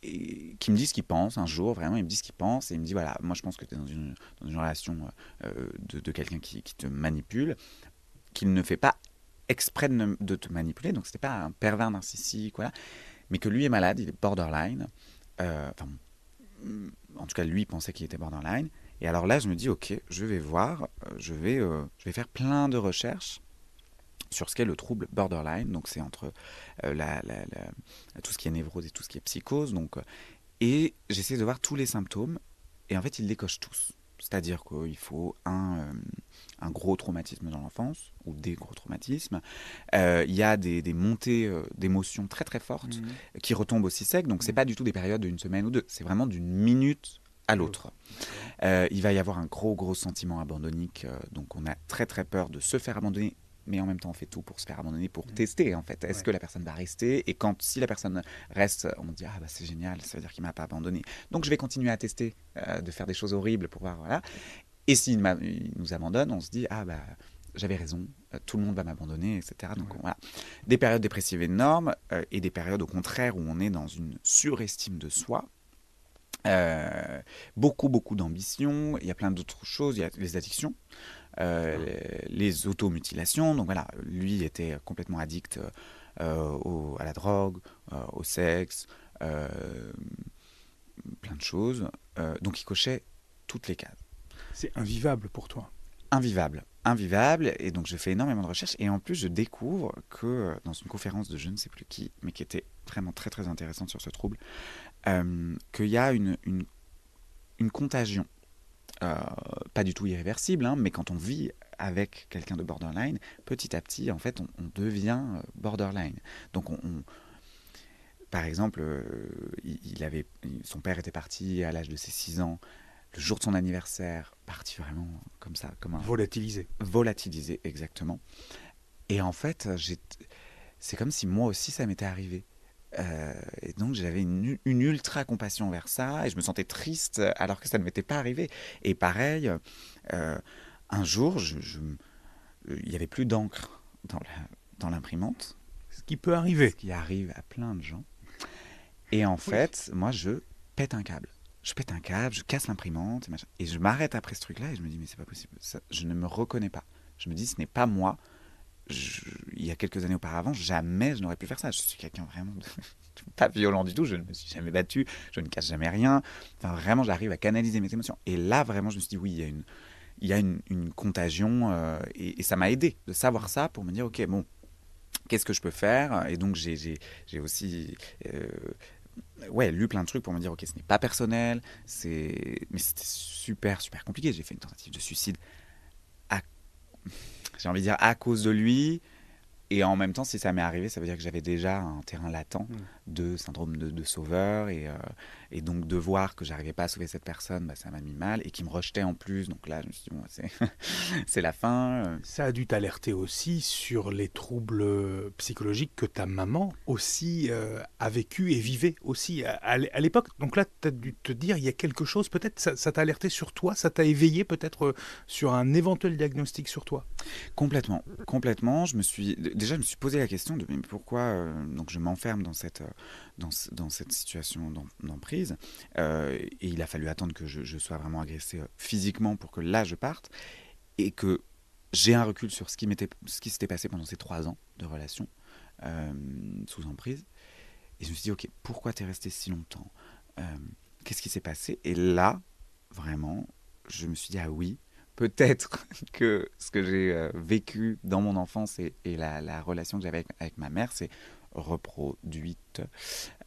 qui me dit ce qu'il pense un jour, vraiment, il me dit ce qu'il pense et il me dit voilà, moi je pense que tu es dans une, relation de, quelqu'un qui, qui, te manipule, qu'il ne fait pas exprès de, te manipuler, donc c'était pas un pervers narcissique, mais que lui est malade, il est borderline. Euh, enfin, en tout cas, lui pensait qu'il était borderline. Et alors là, je me dis, ok, je vais voir, euh, je vais, euh, je vais faire plein de recherches sur ce qu'est le trouble borderline. Donc c'est entre la, tout ce qui est névrose et tout ce qui est psychose. Donc, et j'essaie de voir tous les symptômes. Et en fait, il décoche tous. C'est-à-dire qu'il faut un, un gros traumatisme dans l'enfance ou des gros traumatismes. Euh, il y a des, montées euh, d'émotions très très fortes mhm. qui retombent aussi sec. Donc c'est mhm. pas du tout des périodes d'une semaine ou deux. C'est vraiment d'une minute à l'autre. Euh, il va y avoir un gros, gros sentiment abandonnique. donc, on a très, très peur de se faire abandonner. Mais en même temps, on fait tout pour se faire abandonner, pour mhm. tester en fait. Est-ce que la personne va rester Et quand, si la personne reste, on dit Ah, bah c'est génial, ça veut dire qu'il m'a pas abandonné. Donc je vais continuer à tester, de faire des choses horribles pour voir, voilà. Et s'il nous abandonne, on se dit Ah, bah, j'avais raison, euh, tout le monde va m'abandonner, etc. Donc voilà. Des périodes dépressives énormes euh, et des périodes au contraire où on est dans une surestime de soi. Euh, beaucoup, beaucoup d'ambition. Il y a plein d'autres choses. Il y a les addictions, les, automutilations. Donc voilà, lui était complètement addict à la drogue, au sexe, plein de choses. donc il cochait toutes les cases. C'est invivable pour toi. Invivable invivable. Et donc, je fais énormément de recherches. Et en plus, je découvre que dans une conférence de je ne sais plus qui, mais qui était vraiment très très intéressante sur ce trouble, euh, qu'il y a une, contagion. Euh, pas du tout irréversible, hein, mais quand on vit avec quelqu'un de borderline, petit à petit, en fait, on, devient euh, borderline. Donc, on, par exemple, avait, son père était parti à l'âge de ses 6 ans le jour de son anniversaire, parti vraiment comme ça, comme un... Volatilisé. Volatilisé, exactement. Et en fait, c'est comme si moi aussi, ça m'était arrivé. Euh, et donc j'avais une, ultra compassion vers ça et je me sentais triste alors que ça ne m'était pas arrivé. Et pareil, euh, un jour, je, il n'y avait plus d'encre dans l'imprimante. ce qui peut arriver. qui arrive à plein de gens. Et en fait, moi, je pète un câble je pète un câble, je casse l'imprimante, et, et je m'arrête après ce truc-là et je me dis, mais c'est pas possible, je ne me reconnais pas. Je me dis, ce n'est pas moi. il y a quelques années auparavant, jamais je n'aurais pu faire ça. Je suis quelqu'un vraiment pas violent du tout, je ne me suis jamais battu, je ne casse jamais rien. Enfin, vraiment, j'arrive à canaliser mes émotions. Et là, vraiment, je me suis dit, oui, il y a une, il y a une, contagion, euh, et, ça m'a aidé de savoir ça pour me dire, ok, bon, qu'est-ce que je peux faire Et donc j'ai aussi euh, ouais, lu plein de trucs pour me dire, ok, ce n'est pas personnel, mais c'était super, super compliqué. J'ai fait une tentative de suicide, j'ai envie de dire, à cause de lui. Et en même temps, si ça m'est arrivé, ça veut dire que j'avais déjà un terrain latent mmh de syndrome de, sauveur et, euh, et, donc de voir que j'arrivais pas à sauver cette personne, bah, ça m'a mis mal et qui me rejetait en plus. Donc là, je me suis dit, c'est la fin. Euh. Ça a dû t'alerter aussi sur les troubles euh, psychologiques que ta maman aussi a vécu et vivait aussi à, l'époque. Donc là, tu as dû te dire, il y a quelque chose, peut-être ça t'a alerté sur toi, ça t'a éveillé peut-être sur un éventuel diagnostic sur toi. Complètement, complètement. Je me suis déjà, je me suis posé la question de mais pourquoi donc je m'enferme dans cette dans, dans cette situation d'emprise. Euh, et il a fallu attendre que je, sois vraiment agressé euh, physiquement pour que là je parte et que j'ai un recul sur ce qui ce qui s'était passé pendant ces trois ans de relation euh, sous emprise et je me suis dit ok pourquoi t'es resté si longtemps qu'est-ce qui s'est passé et là vraiment je me suis dit ah oui peut-être que ce que j'ai vécu dans mon enfance et, la, relation que j'avais avec, ma mère c'est reproduite.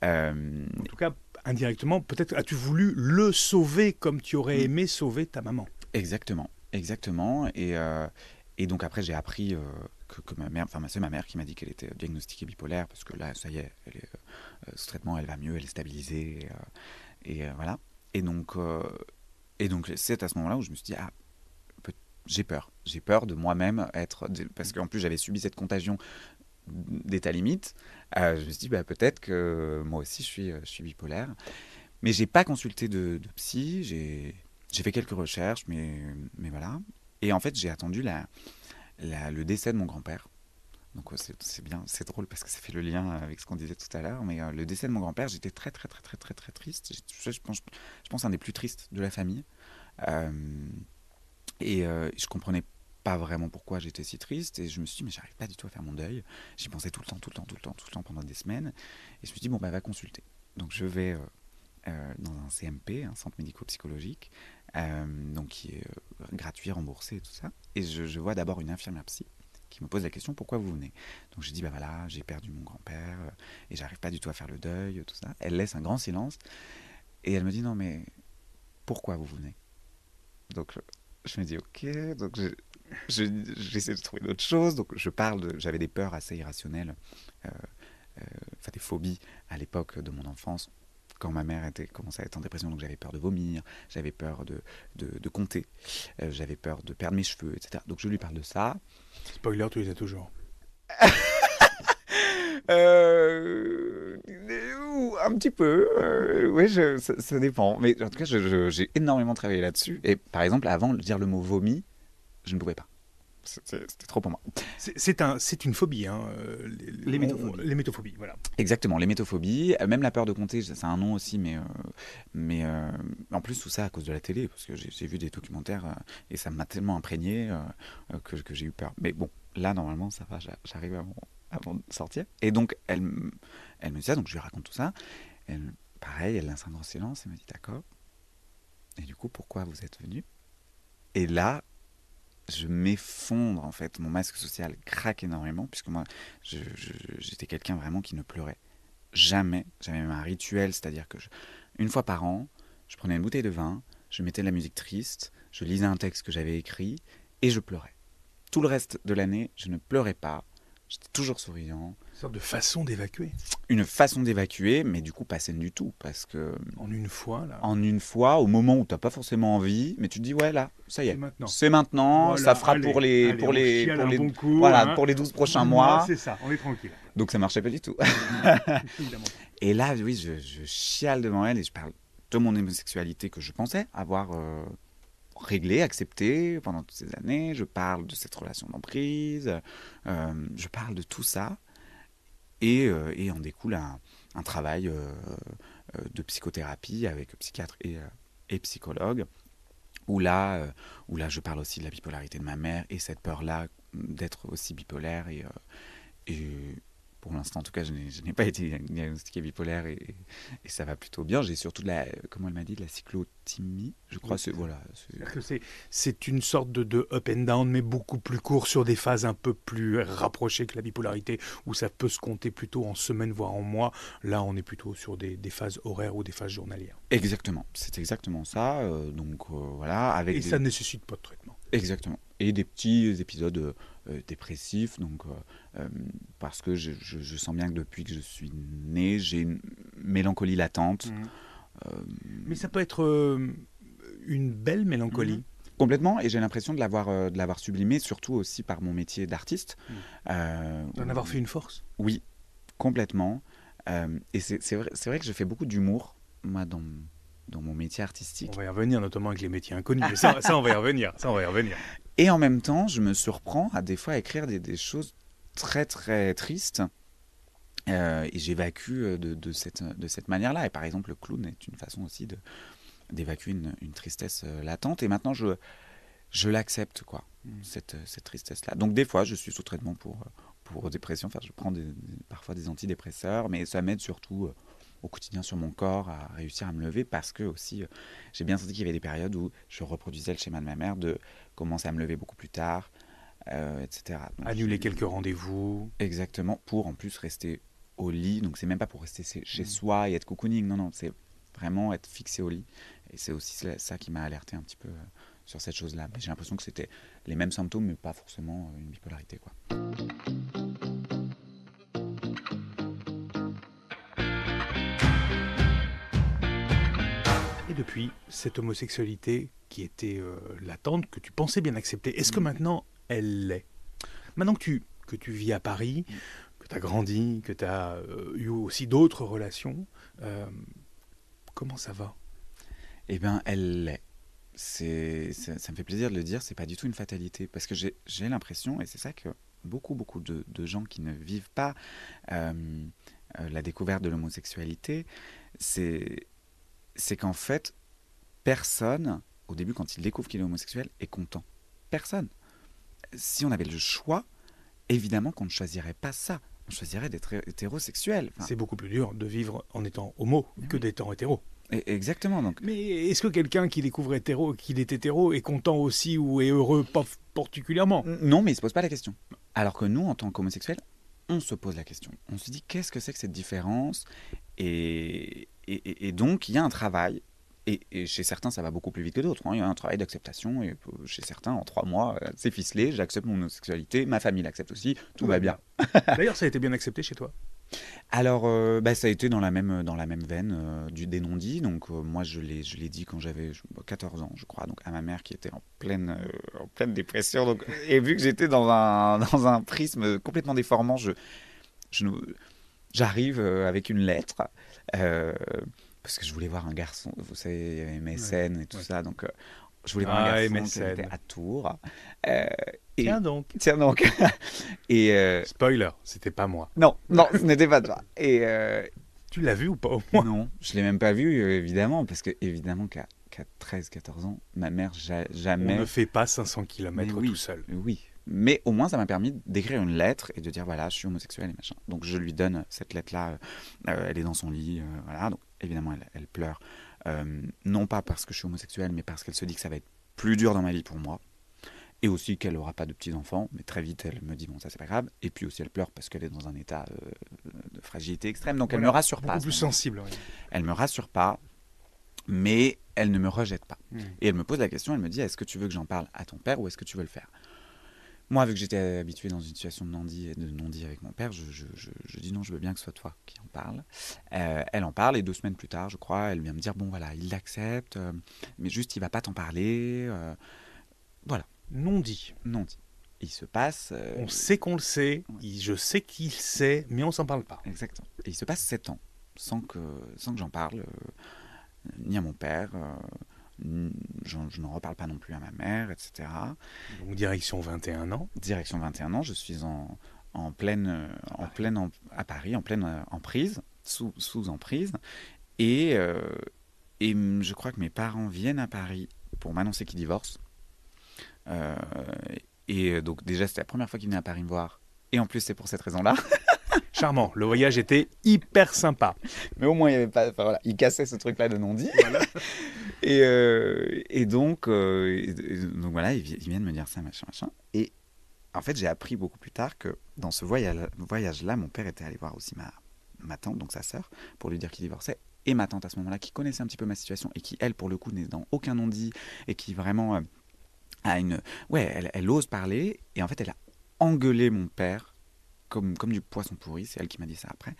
Euh, en tout cas, indirectement, peut-être as-tu voulu le sauver comme tu aurais mm. aimé sauver ta maman. Exactement, exactement. Et, euh, et donc après, j'ai appris euh, que, que, ma mère, enfin c'est ma mère qui m'a dit qu'elle était diagnostiquée bipolaire parce que là, ça y est, elle ce traitement, elle va mieux, elle est stabilisée. Et, voilà. Et donc, et donc c'est à ce moment-là où je me suis dit, ah, j'ai peur. J'ai peur de moi-même être. Parce qu'en plus, j'avais subi cette contagion d'état limite, euh, je me suis dit bah, peut-être que moi aussi je suis, bipolaire. Mais j'ai pas consulté de, psy, j'ai fait quelques recherches, mais, mais voilà. Et en fait, j'ai attendu le décès de mon grand-père. Donc c'est bien, c'est drôle parce que ça fait le lien avec ce qu'on disait tout à l'heure. Mais euh, le décès de mon grand-père, j'étais très très très très très très triste. Je, pense, un des plus tristes de la famille. Euh, et je comprenais pas vraiment pourquoi j'étais si triste et je me suis dit mais j'arrive pas du tout à faire mon deuil. J'y pensais tout le temps, tout le temps, tout le temps, tout le temps pendant des semaines et je me suis dit bon ben va consulter. Donc je vais euh, euh, dans un CMP, un centre médico-psychologique, euh, donc qui est gratuit, remboursé et tout ça. Et je, vois d'abord une infirmière psy qui me pose la question pourquoi vous venez Donc je dis bah voilà j'ai perdu mon grand-père et j'arrive pas du tout à faire le deuil, tout ça. Elle laisse un grand silence et elle me dit non mais pourquoi vous venez Donc je me dis ok, donc je, j'essaie de trouver d'autres choses. Donc, je parle j'avais des peurs assez irrationnelles, euh, euh, enfin des phobies à l'époque de mon enfance. Quand ma mère était, commençait à être en dépression, donc j'avais peur de vomir, j'avais peur de, de, compter, euh, j'avais peur de perdre mes cheveux, etc. Donc je lui parle de ça. Spoiler, tu les as toujours. un petit peu. oui, ça, dépend. Mais en tout cas, j'ai énormément travaillé là-dessus. Et par exemple, avant, de dire le mot vomi, je ne pouvais pas. C'était trop pour moi. C'est un, une phobie. Hein, euh, les, les, métophobies. voilà. Exactement, les métophobies. Euh, même la peur de compter, c'est un nom aussi, mais, euh, mais en plus, tout ça à cause de la télé, parce que j'ai vu des documentaires et ça m'a tellement imprégné que, que j'ai eu peur. Mais bon, là, normalement, ça va, j'arrive avant, de sortir. Et donc, elle, elle me dit ça, donc je lui raconte tout ça. pareil, elle laisse un grand silence et me dit D'accord. Et du coup, pourquoi vous êtes venu Et là, je m'effondre en fait. Mon masque social craque énormément puisque moi, j'étais quelqu'un vraiment qui ne pleurait jamais. J'avais même un rituel, c'est-à-dire que une fois par an, je prenais une bouteille de vin, je mettais de la musique triste, je lisais un texte que j'avais écrit et je pleurais. Tout le reste de l'année, je ne pleurais pas. J'étais toujours souriant, de façon d'évacuer. Une façon d'évacuer, mais du coup, pas saine du tout. Parce que. En une fois, là. En une fois, au moment où tu n'as pas forcément envie, mais tu te dis, ouais, là, ça y est. C'est maintenant. C'est maintenant ça fera pour les. Hein. pour les, pour les, voilà, pour les 12 prochains mois. C'est ça, on est tranquille. Donc ça marchait pas du tout. et là, oui, je, chiale devant elle et je parle de mon homosexualité que je pensais avoir. Euh, réglée, réglé, accepté pendant toutes ces années. Je parle de cette relation d'emprise, euh, je parle de tout ça et, euh, et en découle un, travail euh, euh, de psychothérapie avec psychiatre et, psychologue où là, où là, je parle aussi de la bipolarité de ma mère et cette peur-là d'être aussi bipolaire et, pour l'instant, en tout cas, je n'ai pas été diagnostiqué bipolaire et, ça va plutôt bien. J'ai surtout de la, comment elle m'a dit, de la cyclothymie, je crois. Voilà. C'est une sorte de, up and down, mais beaucoup plus court sur des phases un peu plus rapprochées que la bipolarité, où ça peut se compter plutôt en semaines, voire en mois. Là, on est plutôt sur des, phases horaires ou des phases journalières. Exactement, c'est exactement ça. Euh, donc euh, voilà. Avec et ça ne nécessite pas de traitement. Exactement. Et des petits épisodes euh, dépressifs, donc, euh, euh, parce que je, sens bien que depuis que je suis né, j'ai une mélancolie latente. Mhm. Mais ça peut être une belle mélancolie. Mhm. Complètement, et j'ai l'impression de l'avoir de l'avoir sublimé, surtout aussi par mon métier d'artiste. Mhm. D'en avoir fait une force Oui, complètement. et c'est vrai, vrai que je fais beaucoup d'humour, moi, dans, dans mon métier artistique. On va y revenir, notamment avec les métiers inconnus. ça, on va y revenir. Ça, on va y revenir. Et en même temps, je me surprends à des fois à écrire des, choses très très tristes. Euh, et j'évacue euh, de, cette, euh, de cette manière-là. Et par exemple, le clown est une façon aussi de, d'évacuer une, tristesse latente. Et maintenant, je, je l'accepte, quoi, cette, cette tristesse-là. Donc des fois, je suis sous traitement pour, pour dépression. Enfin, je prends parfois des antidépresseurs, mais ça m'aide surtout au quotidien sur mon corps, à réussir à me lever, parce que aussi, euh, j'ai bien senti qu'il y avait des périodes où je reproduisais le schéma de ma mère de commencer à me lever beaucoup plus tard, euh, etc. Annuler quelques rendez-vous. Exactement, pour en plus rester au lit. Donc c'est même pas pour rester chez mmh. soi et être cocooning, non, non, c'est vraiment être fixé au lit. Et c'est aussi ça qui m'a alerté un petit peu euh, sur cette chose-là. j'ai l'impression que c'était les mêmes symptômes, mais pas forcément une bipolarité. quoi. puis, cette homosexualité qui était euh, latente, que tu pensais bien accepter, est-ce que mm. maintenant elle l'est Maintenant que tu, que tu vis à Paris, mm. que tu as grandi, que tu as euh, eu aussi d'autres relations, euh, comment ça va Eh bien, elle l'est. ça, me fait plaisir de le dire, c'est pas du tout une fatalité. Parce que j'ai, l'impression, et c'est ça que beaucoup, beaucoup de, de gens qui ne vivent pas la découverte de l'homosexualité, c'est c'est qu'en fait, personne, au début, quand il découvre qu'il est homosexuel, est content. Personne. Si on avait le choix, évidemment qu'on ne choisirait pas ça. On choisirait d'être hétérosexuel. c'est beaucoup plus dur de vivre en étant homo que d'être hétéro. Exactement. Donc. Mais est-ce que quelqu'un qui découvre hétéro, qu'il est hétéro, est content aussi ou est heureux pas particulièrement Non, mais il se pose pas la question. Alors que nous, en tant qu'homosexuels, on se pose la question. On se dit qu'est-ce que c'est que cette différence et, et, donc, il y a un travail, et, chez certains, ça va beaucoup plus vite que d'autres. Hein. Il y a un travail d'acceptation, et chez certains, en trois mois, euh, c'est ficelé, j'accepte mon homosexualité, ma famille l'accepte aussi, tout va bien. D'ailleurs, ça a été bien accepté chez toi alors, euh, bah, ça a été dans la même, euh, dans la même veine du, des Donc, moi, je l'ai, je l'ai dit quand j'avais 14 bah, ans, je crois, donc à ma mère qui était en pleine, en pleine dépression. et vu que j'étais dans un, dans un prisme complètement déformant, je, j'arrive avec une lettre euh, parce que je voulais voir un garçon, vous savez, il y avait MSN et tout ça, donc euh, je voulais voir un ah, garçon qui était à Tours. Euh, et... Tiens donc. Tiens donc. et Spoiler, c'était pas moi. Non, non, ce n'était pas toi. Et Tu l'as vu ou pas au moins Non, je l'ai même pas vu, évidemment, parce que évidemment qu'à 13-14 ans, ma mère jamais... On ne fait pas 500 km tout seul. Oui, mais au moins, ça m'a permis d'écrire une lettre et de dire voilà, je suis homosexuel et machin. Donc je lui donne cette lettre-là. Euh, elle est dans son lit, euh, voilà. Donc évidemment, elle, pleure. Euh, non pas parce que je suis homosexuel, mais parce qu'elle se dit que ça va être plus dur dans ma vie pour moi. Et aussi qu'elle n'aura pas de petits-enfants, mais très vite elle me dit bon ça c'est pas grave. Et puis aussi elle pleure parce qu'elle est dans un état de fragilité extrême, donc elle elle me rassure pas. Plus sensible. Elle me rassure pas, mais elle ne me rejette pas. Hmm. Et elle me pose la question, elle me dit est-ce que tu veux que j'en parle à ton père ou est-ce que tu veux le faire moi, vu que j'étais habitué dans une situation de non-dit de non -dit avec mon père, je, dis non, je veux bien que ce soit toi qui en parle. Euh, elle en parle et deux semaines plus tard, je crois, elle vient me dire bon voilà, il l'accepte, euh, mais juste il va pas t'en parler. Euh, voilà. Non dit. Non dit. Il se passe. on sait qu'on le sait, je sais qu'il sait, mais on s'en parle pas. Exactement. Et il se passe sept ans sans que sans que j'en parle ni à mon père je, je n'en reparle pas non plus à ma mère, etc. Donc direction 21 ans Direction 21 ans, je suis en, en pleine, euh, en pleine à Paris, en pleine euh, emprise, sous, emprise. Et, euh, et je crois que mes parents viennent à Paris pour m'annoncer qu'ils divorcent. et donc déjà, c'était la première fois qu'ils venaient à Paris me voir. Et en plus, c'est pour cette raison-là. Charmant, le voyage était hyper sympa. Mais au moins, il y avait pas. voilà, il cassait ce truc-là de non-dit. Voilà. Euh, et, donc, euh, donc voilà, ils, viennent me dire ça, machin, machin. Et en fait, j'ai appris beaucoup plus tard que dans ce voyage-là, mon père était allé voir aussi ma, ma tante, donc sa sœur, pour lui dire qu'il divorçait. Et ma tante à ce moment-là, qui connaissait un petit peu ma situation et qui, elle, pour le coup, n'est dans aucun non-dit et qui vraiment euh, a une. Ouais, elle, ose parler. Et en fait, elle a engueulé mon père comme, comme du poisson pourri. C'est elle qui m'a dit ça après.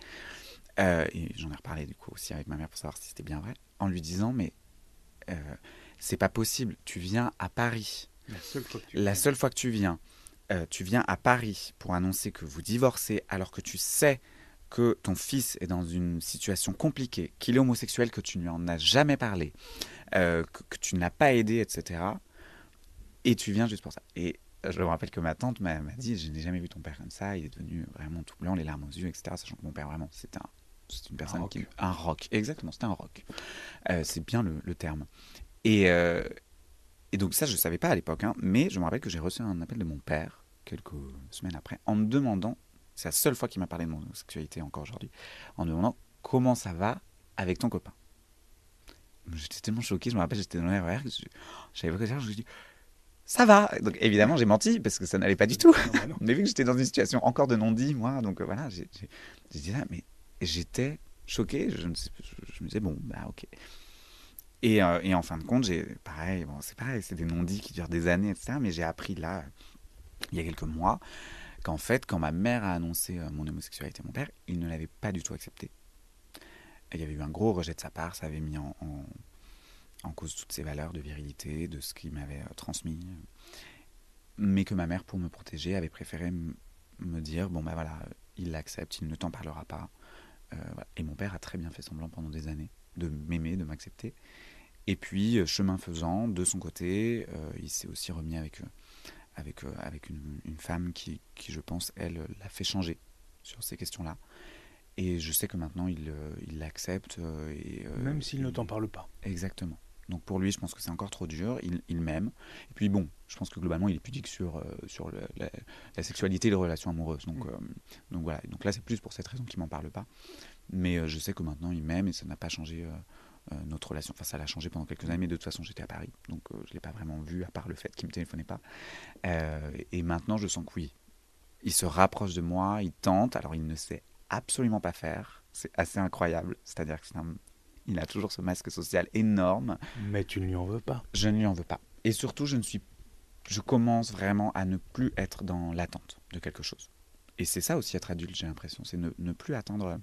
et j'en ai reparlé du coup aussi avec ma mère pour savoir si c'était bien vrai, en lui disant mais euh, c'est pas possible. Tu viens à Paris. La seule fois que tu, viens. Euh, tu, viens, à Paris pour annoncer que vous divorcez alors que tu sais que ton fils est dans une situation compliquée, qu'il est homosexuel, que tu ne lui en as jamais parlé, euh, que, tu ne l'as pas aidé, etc. Et tu viens juste pour ça. Et je me rappelle que ma tante m'a dit, je n'ai jamais vu ton père comme ça, il est devenu vraiment tout blanc, les larmes aux yeux, etc. Sachant que mon père, vraiment, c'était un c'est une personne un qui. Un rock, exactement, c'était un rock. Euh, c'est bien le, terme. Et, euh, et donc, ça, je ne savais pas à l'époque, hein, mais je me rappelle que j'ai reçu un appel de mon père quelques semaines après en me demandant, c'est la seule fois qu'il m'a parlé de mon sexualité encore aujourd'hui, en me demandant comment ça va avec ton copain. J'étais tellement choqué, je me rappelle, j'étais dans l'air, e j'avais pas je me ça va. Donc évidemment, j'ai menti parce que ça n'allait pas du tout. mais vu que j'étais dans une situation encore de non-dit, moi, donc euh, voilà, j'ai dit là mais j'étais choqué. Je me, je me disais, bon, bah ok. Et, euh, et en fin de compte, j'ai pareil, bon, c'est pareil, c'est des non-dits qui durent des années, etc. Mais j'ai appris là, il y a quelques mois, qu'en fait, quand ma mère a annoncé euh, mon homosexualité à mon père, il ne l'avait pas du tout accepté. il y avait eu un gros rejet de sa part, ça avait mis en, en, cause toutes ses valeurs de virilité, de ce qu'il m'avait euh, transmis. Mais que ma mère, pour me protéger, avait préféré me dire, bon ben bah, voilà, il l'accepte, il ne t'en parlera pas. Euh, et mon père a très bien fait semblant pendant des années de m'aimer, de m'accepter. Et puis, euh, chemin faisant, de son côté, euh, il s'est aussi remis avec, avec, une, femme qui, je pense, elle, l'a fait changer sur ces questions-là. Et je sais que maintenant, il l'accepte. Même s'il ne t'en parle pas. Exactement. Donc pour lui, je pense que c'est encore trop dur. Il, il m'aime. Et puis bon, je pense que globalement, il est pudique sur, euh, sur la, sexualité et les relations amoureuses. Donc, mm. euh, donc voilà. Donc là, c'est plus pour cette raison qu'il m'en parle pas. Mais euh, je sais que maintenant, il m'aime et ça n'a pas changé notre relation. Enfin, ça l'a changé pendant quelques années, mais de toute façon, j'étais à Paris. Donc je ne l'ai pas vraiment vu, à part le fait qu'il ne me téléphonait pas. et maintenant, je sens que oui. Il se rapproche de moi, il tente. Alors, il ne sait absolument pas faire. C'est assez incroyable. C'est-à-dire que c'est un il a toujours ce masque social énorme. Mais tu ne lui en veux pas. Je ne lui en veux pas. Et surtout, je ne suis, je commence vraiment à ne plus être dans l'attente de quelque chose. Et c'est ça aussi être adulte, j'ai l'impression, c'est ne, ne, plus attendre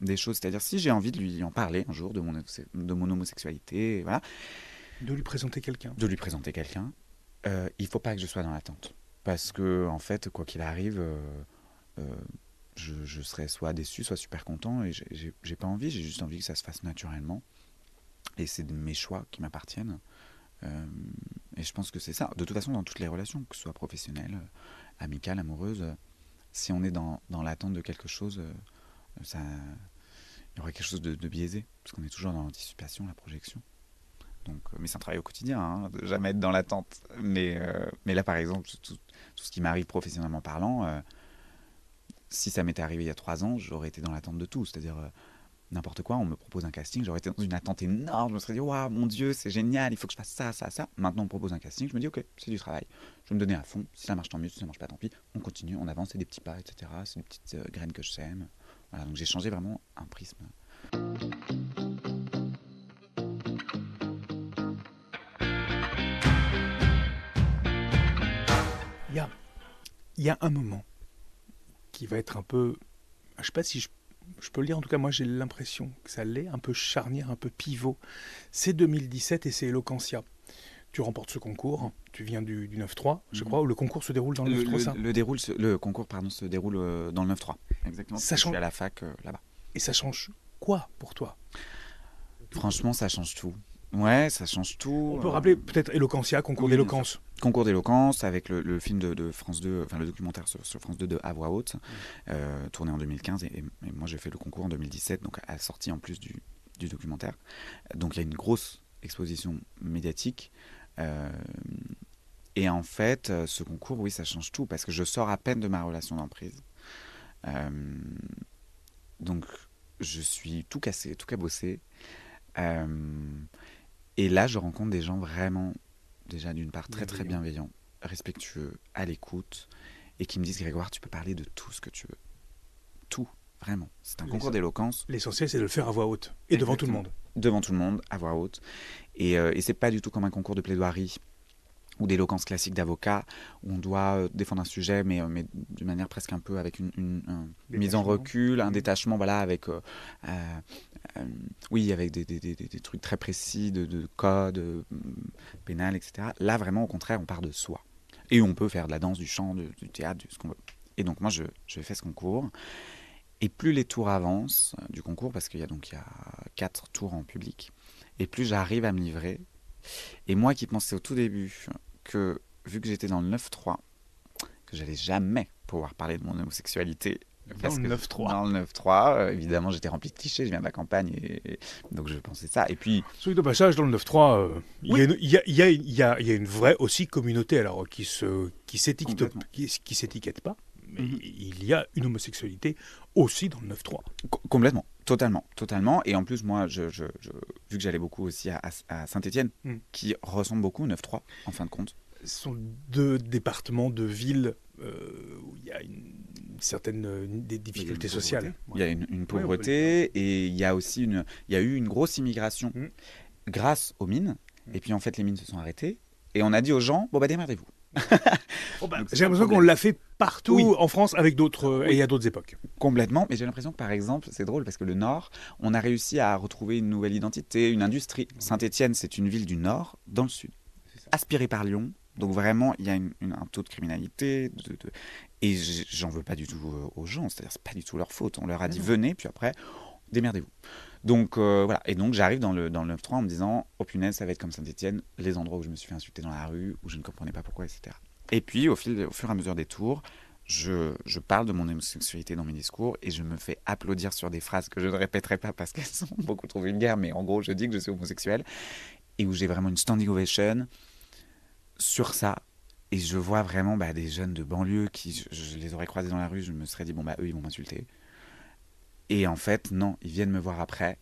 des choses. C'est-à-dire, si j'ai envie de lui en parler un jour de mon, de mon homosexualité, voilà. De lui présenter quelqu'un. De lui présenter quelqu'un. Euh, il faut pas que je sois dans l'attente. Parce que, en fait, quoi qu'il arrive, euh, euh, je, serais soit déçu, soit super content. Et j'ai pas envie, j'ai juste envie que ça se fasse naturellement. Et c'est mes choix qui m'appartiennent. Euh, et je pense que c'est ça. De toute façon, dans toutes les relations, que ce soit professionnelle, euh, amicales amoureuse, euh, si on est dans, dans l'attente de quelque chose, ça, il y aurait quelque chose de, biaisé, parce qu'on est toujours dans l'anticipation, la projection. Donc, mais c'est un travail au quotidien, hein, de jamais être dans l'attente. Mais, mais là, par exemple, tout, ce qui m'arrive professionnellement parlant, si ça m'était arrivé il y a trois ans, j'aurais été dans l'attente de tout. C'est-à-dire, euh, n'importe quoi, on me propose un casting, j'aurais été dans une attente énorme. Je me serais dit, waouh, mon Dieu, c'est génial, il faut que je fasse ça, ça, ça. Maintenant, on me propose un casting, je me dis, ok, c'est du travail. Je vais me donner à fond. Si ça marche, tant mieux. Si ça marche pas, tant pis. On continue, on avance, c'est des petits pas, etc. C'est des petites graine euh, graines que je sème. Voilà, donc j'ai changé vraiment un prisme. Il y il y a un moment qui va être un peu, je sais pas si je, peux le dire, en tout cas moi j'ai l'impression que ça l'est, un peu charnière, un peu pivot. C'est 2017 et c'est Eloquentia. Tu remportes ce concours, tu viens du, du 9-3, je mhm. crois, où le concours se déroule dans le, le 9-3. Le, déroule, le concours pardon, se déroule euh, dans le 9-3, exactement. Ça change... Je suis à la fac euh, là-bas. Et ça change quoi pour toi Franchement, ça change tout. Ouais, ça change tout. On peut euh. rappeler peut-être Eloquentia, concours d'éloquence. Concours d'éloquence avec le, film de, France 2, enfin le documentaire sur, France 2 de À voix haute, mm. euh, tourné en 2015. Et, moi j'ai fait le concours en 2017, donc assorti en plus du, documentaire. Donc il y a une grosse exposition médiatique. Euh, et en fait, ce concours, oui, ça change tout parce que je sors à peine de ma relation d'emprise. donc je suis tout cassé, tout cabossé. Euh, et là, je rencontre des gens vraiment, déjà d'une part, très très bienveillants, respectueux, à l'écoute, et qui me disent Grégoire, tu peux parler de tout ce que tu veux. Tout, vraiment. C'est un concours d'éloquence. L'essentiel, c'est de le faire à voix haute, et devant tout le monde. Devant tout le monde, à voix haute. Et, euh, et c'est pas du tout comme un concours de plaidoirie ou d'éloquence classique d'avocat, où on doit euh, défendre un sujet, mais, euh, mais d'une manière presque un peu avec une mise en recul, un mmh. détachement, voilà, avec euh, oui, avec des, trucs très précis de, code euh, pénal, etc. Là, vraiment, au contraire, on part de soi. Et on peut faire de la danse, du chant, du théâtre, de ce qu'on veut. Et donc, moi, je, je, fais ce concours. Et plus les tours avancent euh, du concours, parce qu'il y a donc il quatre tours en public, et plus j'arrive à me livrer. Et moi qui pensais au tout début que, vu que j'étais dans le 9-3, que j'allais jamais pouvoir parler de mon homosexualité dans le 9-3. Dans le 9-3, euh, évidemment, j'étais rempli de clichés, je viens de la campagne, et, donc je pensais ça. Et puis. sur le passage, dans le 9-3, euh, il, y a une vraie aussi communauté, alors, qui ne qui s'étiquette qui, pas, mais mhm. il y a une homosexualité aussi dans le 9-3. Complètement, totalement, totalement. Et en plus, moi, je, vu que j'allais beaucoup aussi à, Saint-Etienne, mm. qui ressemble beaucoup au 9-3, en fin de compte. Ce sont deux départements, de villes euh, où il y a une certaines des difficultés sociales. Il y a une, pauvreté et il y a aussi une, il y a eu une grosse immigration mmh. grâce aux mines. Mmh. Et puis en fait, les mines se sont arrêtées et on a dit aux gens bon bah démerdez-vous. Oh, bah, j'ai l'impression qu'on l'a fait partout en France avec d'autres euh, et à d'autres époques. Complètement, mais j'ai l'impression que par exemple, c'est drôle parce que le Nord, on a réussi à retrouver une nouvelle identité, une industrie. Saint-Étienne, c'est une ville du Nord dans le Sud, aspirée par Lyon, donc vraiment, il y a un taux de criminalité. Et j'en veux pas du tout euh, aux gens, c'est-à-dire c'est pas du tout leur faute. On leur a dit venez, puis après, démerdez-vous. Donc euh, voilà, et donc j'arrive dans le, dans le 9-3 en me disant, oh punaise, ça va être comme Saint-Etienne, les endroits où je me suis fait insulter dans la rue, où je ne comprenais pas pourquoi, etc. Et puis au, fil, au fur et à mesure des tours, je, je, parle de mon homosexualité dans mes discours et je me fais applaudir sur des phrases que je ne répéterai pas parce qu'elles sont beaucoup trop guerre. mais en gros, je dis que je suis homosexuel et où j'ai vraiment une standing ovation sur ça. Et je vois vraiment bah, des jeunes de banlieue qui, je, je, les aurais croisés dans la rue, je me serais dit, bon, bah, eux, ils vont m'insulter. Et en fait, non, ils viennent me voir après,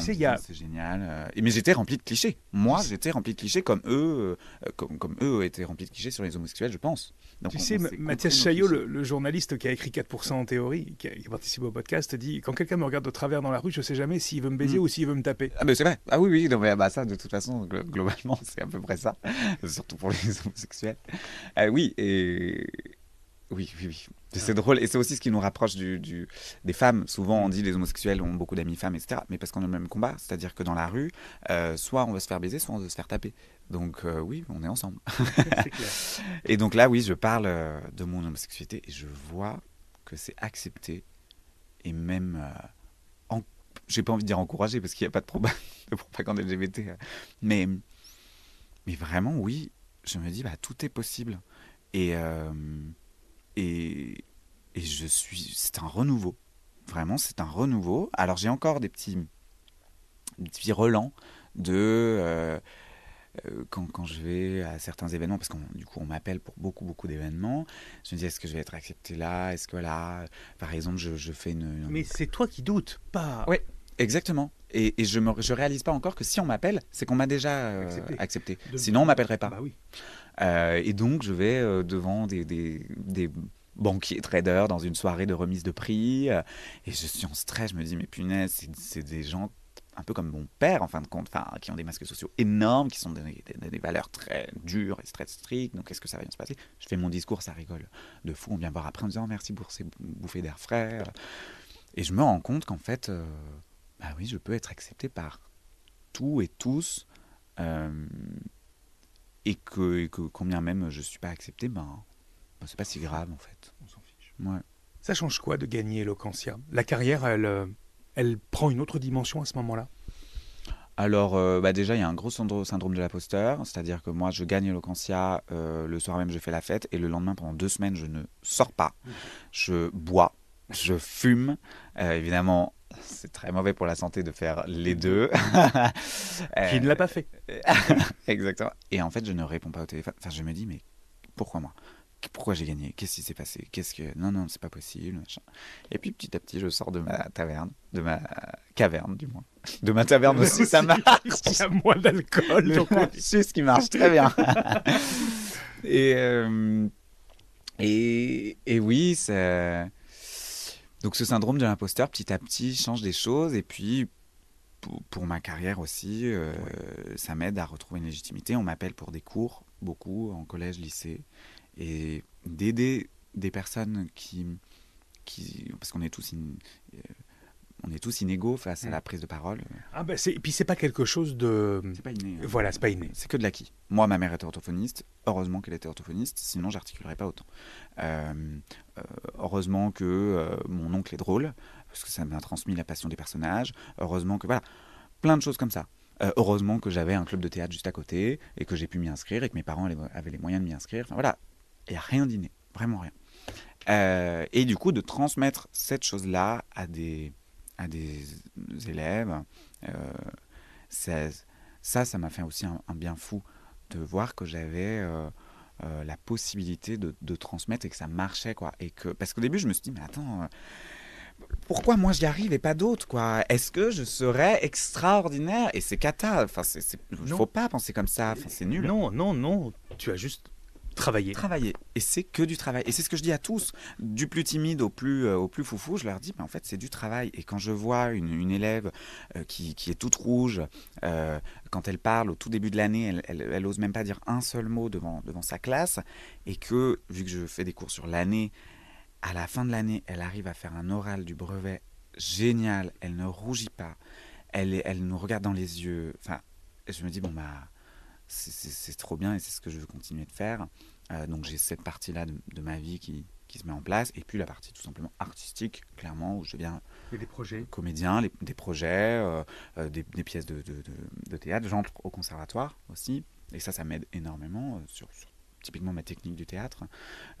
c'est génial. Euh. Et mais j'étais rempli de clichés. Moi, j'étais rempli de clichés comme eux, euh, comme, comme, eux étaient remplis de clichés sur les homosexuels, je pense. Donc, tu sais, Mathias Chaillot, le, journaliste qui a écrit 4% en théorie, qui a, participé au podcast, dit Quand quelqu'un me regarde de travers dans la rue, je ne sais jamais s'il veut me baiser hmm. ou s'il veut me taper. Ah, mais c'est vrai. Ah oui, oui. Non, mais, ah, bah, ça, de toute façon, globalement, c'est à peu près ça. Surtout pour les homosexuels. Euh, oui, et, oui, oui, oui. C'est ah. drôle. Et c'est aussi ce qui nous rapproche des femmes. Souvent, on dit les homosexuels ont beaucoup d'amis femmes, etc. Mais parce qu'on a le même combat. C'est-à-dire que dans la rue, euh, soit on va se faire baiser, soit on va se faire taper. Donc, euh, oui, on est ensemble. Et donc là, oui, je parle euh, de mon homosexualité et je vois que c'est accepté et même. J'ai pas envie de dire encouragé parce qu'il n'y a pas de, de propagande LGBT. Mais, mais vraiment, oui, je me dis, bah, tout est possible. Et. Et, je suis. C'est un renouveau. Vraiment, c'est un renouveau. Alors, j'ai encore des petits, relents de. Euh, euh, quand, quand, je vais à certains événements, parce qu'on du coup on m'appelle pour beaucoup beaucoup d'événements, je me dis est-ce que je vais être accepté là Est-ce que là, par exemple, je, fais une, Mais c'est toi qui doutes, pas. Oui, exactement. Et, je ne réalise pas encore que si on m'appelle, c'est qu'on m'a déjà euh, accepté. Sinon on m'appellerait pas. Bah oui. Euh, et donc, je vais euh, devant des, banquiers traders dans une soirée de remise de prix. Euh, et je suis en stress, je me dis, mais punaise, c'est des gens un peu comme mon père, en fin de compte, enfin, qui ont des masques sociaux énormes, qui sont des, valeurs très dures et très strictes. Donc, qu'est-ce que ça va bien se passer Je fais mon discours, ça rigole de fou. On vient voir après en disant, oh, merci pour ces bouffées d'air frais. Et je me rends compte qu'en fait, bah oui, je peux être accepté par tous et tous. Euh, et que, combien même je ne suis pas accepté, ben, ben, c'est pas si grave en fait. On s'en fiche. Ça change quoi de gagner Eloquentia La carrière, elle, euh, elle prend une autre dimension à ce moment-là alors, euh, bah, déjà, il y a un gros syndrome de l'aposteur. c'est-à-dire que moi, je gagne l'Ocancia, euh, le soir même, je fais la fête, et le lendemain, pendant deux semaines, je ne sors pas. Mmh. Je bois, je fume. évidemment, c'est très mauvais pour la santé de faire les mhm. deux. Qui ne l'a pas fait. Euh, exactement. Et en fait, je ne réponds pas au téléphone. Enfin, je me dis, mais pourquoi moi pourquoi j'ai gagné Qu'est-ce qui s'est passé Qu'est-ce que non non c'est pas possible machin. Et puis petit à petit je sors de ma taverne, de ma caverne du moins, de ma taverne aussi, ça marche. Il y a moins d'alcool c'est ce qui marche très bien. et, euh, et et oui ça donc ce syndrome de l'imposteur, petit à petit, change des choses. Et puis, pour, ma carrière aussi, euh, ça m'aide à retrouver une légitimité. On m'appelle pour des cours, beaucoup, en collège, lycée. Et d'aider des personnes qui... parce qu'on est tous... une... Euh, on est tous inégaux face à mm. la prise de parole. Ah ben et puis c'est pas quelque chose de. C'est pas inné. Hein. Voilà, c'est pas inné. C'est que de l'acquis. Moi, ma mère était orthophoniste. Heureusement qu'elle était orthophoniste, sinon j'articulerais pas autant. Euh, euh, heureusement que euh, mon oncle est drôle, parce que ça m'a transmis la passion des personnages. Heureusement que voilà, plein de choses comme ça. heureusement que j'avais un club de théâtre juste à côté et que j'ai pu m'y inscrire et que mes parents avaient les moyens de m'y inscrire. voilà, il n'y a rien d'inné, vraiment rien. et du coup, de transmettre cette chose-là à des à des élèves. Euh, ça, ça m'a fait aussi un, bien fou de voir que j'avais euh, euh, la possibilité de, transmettre et que ça marchait. Quoi. Et que, parce qu'au début, je me suis dit, mais attends, pourquoi moi j'y arrive et pas d'autres quoi Est-ce que je serais extraordinaire Et c'est cata. Enfin, il ne faut pas penser comme ça. c'est nul. Non, non, non. Tu as juste Travailler. Travailler. Et c'est que du travail. Et c'est ce que je dis à tous, du plus timide au plus, euh, au plus foufou, je leur dis, mais en fait, c'est du travail. Et quand je vois une, élève euh, qui, est toute rouge, euh, quand elle parle au tout début de l'année, elle, elle, ose même pas dire un seul mot devant, devant sa classe, et que, vu que je fais des cours sur l'année, à la fin de l'année, elle arrive à faire un oral du brevet génial, elle ne rougit pas, elle, elle nous regarde dans les yeux. Enfin, je me dis, bon, bah c'est trop bien et c'est ce que je veux continuer de faire. Euh, donc j'ai cette partie-là de, ma vie qui, qui, se met en place, et puis la partie tout simplement artistique, clairement, où je viens des projets. comédien, des projets, euh, euh, des, pièces de, de, théâtre. J'entre au conservatoire aussi, et ça, ça m'aide énormément sur, typiquement ma technique du théâtre.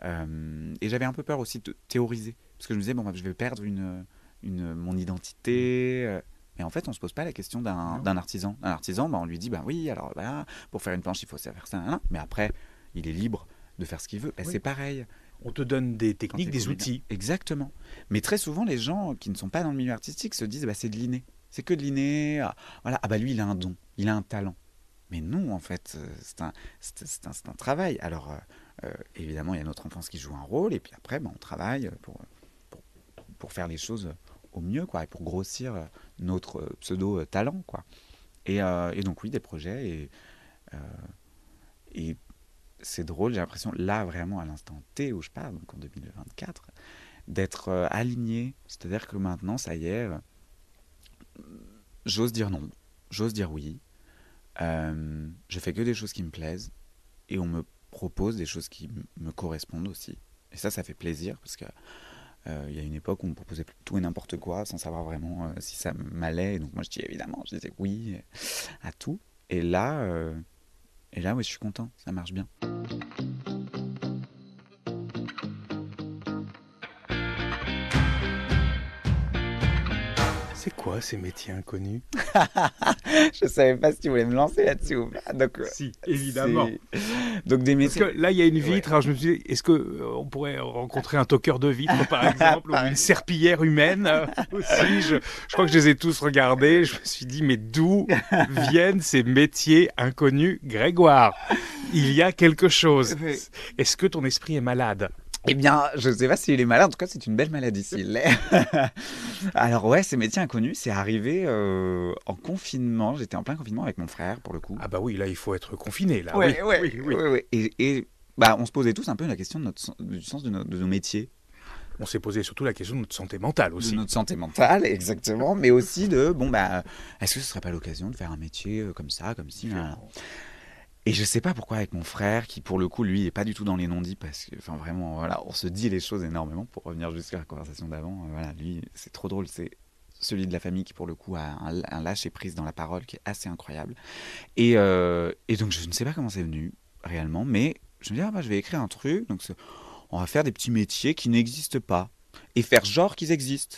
et j'avais un peu peur aussi de théoriser, parce que je me disais, bon, bah, je vais perdre une, une, mon identité. Mais en fait, on se pose pas la question d'un artisan. Un artisan, bah, on lui dit, bah oui, alors pour faire une planche, il faut faire ça. Mais après, il est libre de faire ce qu'il veut. C'est pareil. On te donne des techniques, des outils. Exactement. Mais très souvent, les gens qui ne sont pas dans le milieu artistique se disent, bah, c'est de l'inné. C'est que de l'inné. Ah, voilà. Ah bah lui, il a un don, il a un talent. Mais non, en fait, euh, c'est un, travail. Alors, euh, euh, évidemment, il y a notre enfance qui joue un rôle, et puis après, bah, on travaille pour, pour faire les choses au mieux, quoi, et pour grossir euh, notre euh, pseudo-talent, euh, quoi. Et, donc, oui, des projets, et, et c'est drôle, j'ai l'impression, là, vraiment, à l'instant T où je parle, donc en 2024, d'être aligné. C'est-à-dire que maintenant, ça y est, j'ose dire non, j'ose dire oui. je fais que des choses qui me plaisent et on me propose des choses qui me correspondent aussi. Et ça, ça fait plaisir parce que euh, il y a une époque où on me proposait tout et n'importe quoi sans savoir vraiment euh, si ça m'allait. donc moi je dis évidemment, je disais oui à tout. Et là, euh, et là, oui, je suis content, ça marche bien. C'est quoi ces métiers inconnus Je savais pas si tu voulais me lancer là-dessus ou pas. Donc, euh, si, évidemment. Donc des Parce que là, il y a une vitre. je me suis est-ce qu'on euh, pourrait rencontrer un toqueur de vitre, par exemple, ou une serpillière humaine euh, aussi je, je, crois que je les ai tous regardés. Je me suis dit, mais d'où viennent ces métiers inconnus, Grégoire Il y a quelque chose. Est-ce que ton esprit est malade eh bien, je ne sais pas s'il est malade, en tout cas, c'est une belle maladie s'il l'est. Alors, ouais, ces métiers inconnus, c'est arrivé euh, en confinement. J'étais en plein confinement avec mon frère, pour le coup. Ah, bah oui, là, il faut être confiné, là. oui, oui, oui. Et, bah, on se posait tous un peu la question du sens de, nos métiers on s'est posé surtout la question de notre santé mentale aussi. De notre santé mentale, exactement, mais aussi de bon bah est-ce que ce serait pas l'occasion de faire un métier euh, comme ça, comme si. Et je sais pas pourquoi avec mon frère, qui pour le coup, lui, est pas du tout dans les non-dits, parce que, enfin, vraiment, voilà, on se dit les choses énormément, pour revenir jusqu'à la conversation d'avant, euh, voilà, lui, c'est trop drôle, c'est celui de la famille qui pour le coup a un, lâche lâcher-prise dans la parole qui est assez incroyable. Euh, et, donc je ne sais pas comment c'est venu réellement, mais je me dis, ah, bah, je vais écrire un truc, donc on va faire des petits métiers qui n'existent pas, et faire genre qu'ils existent,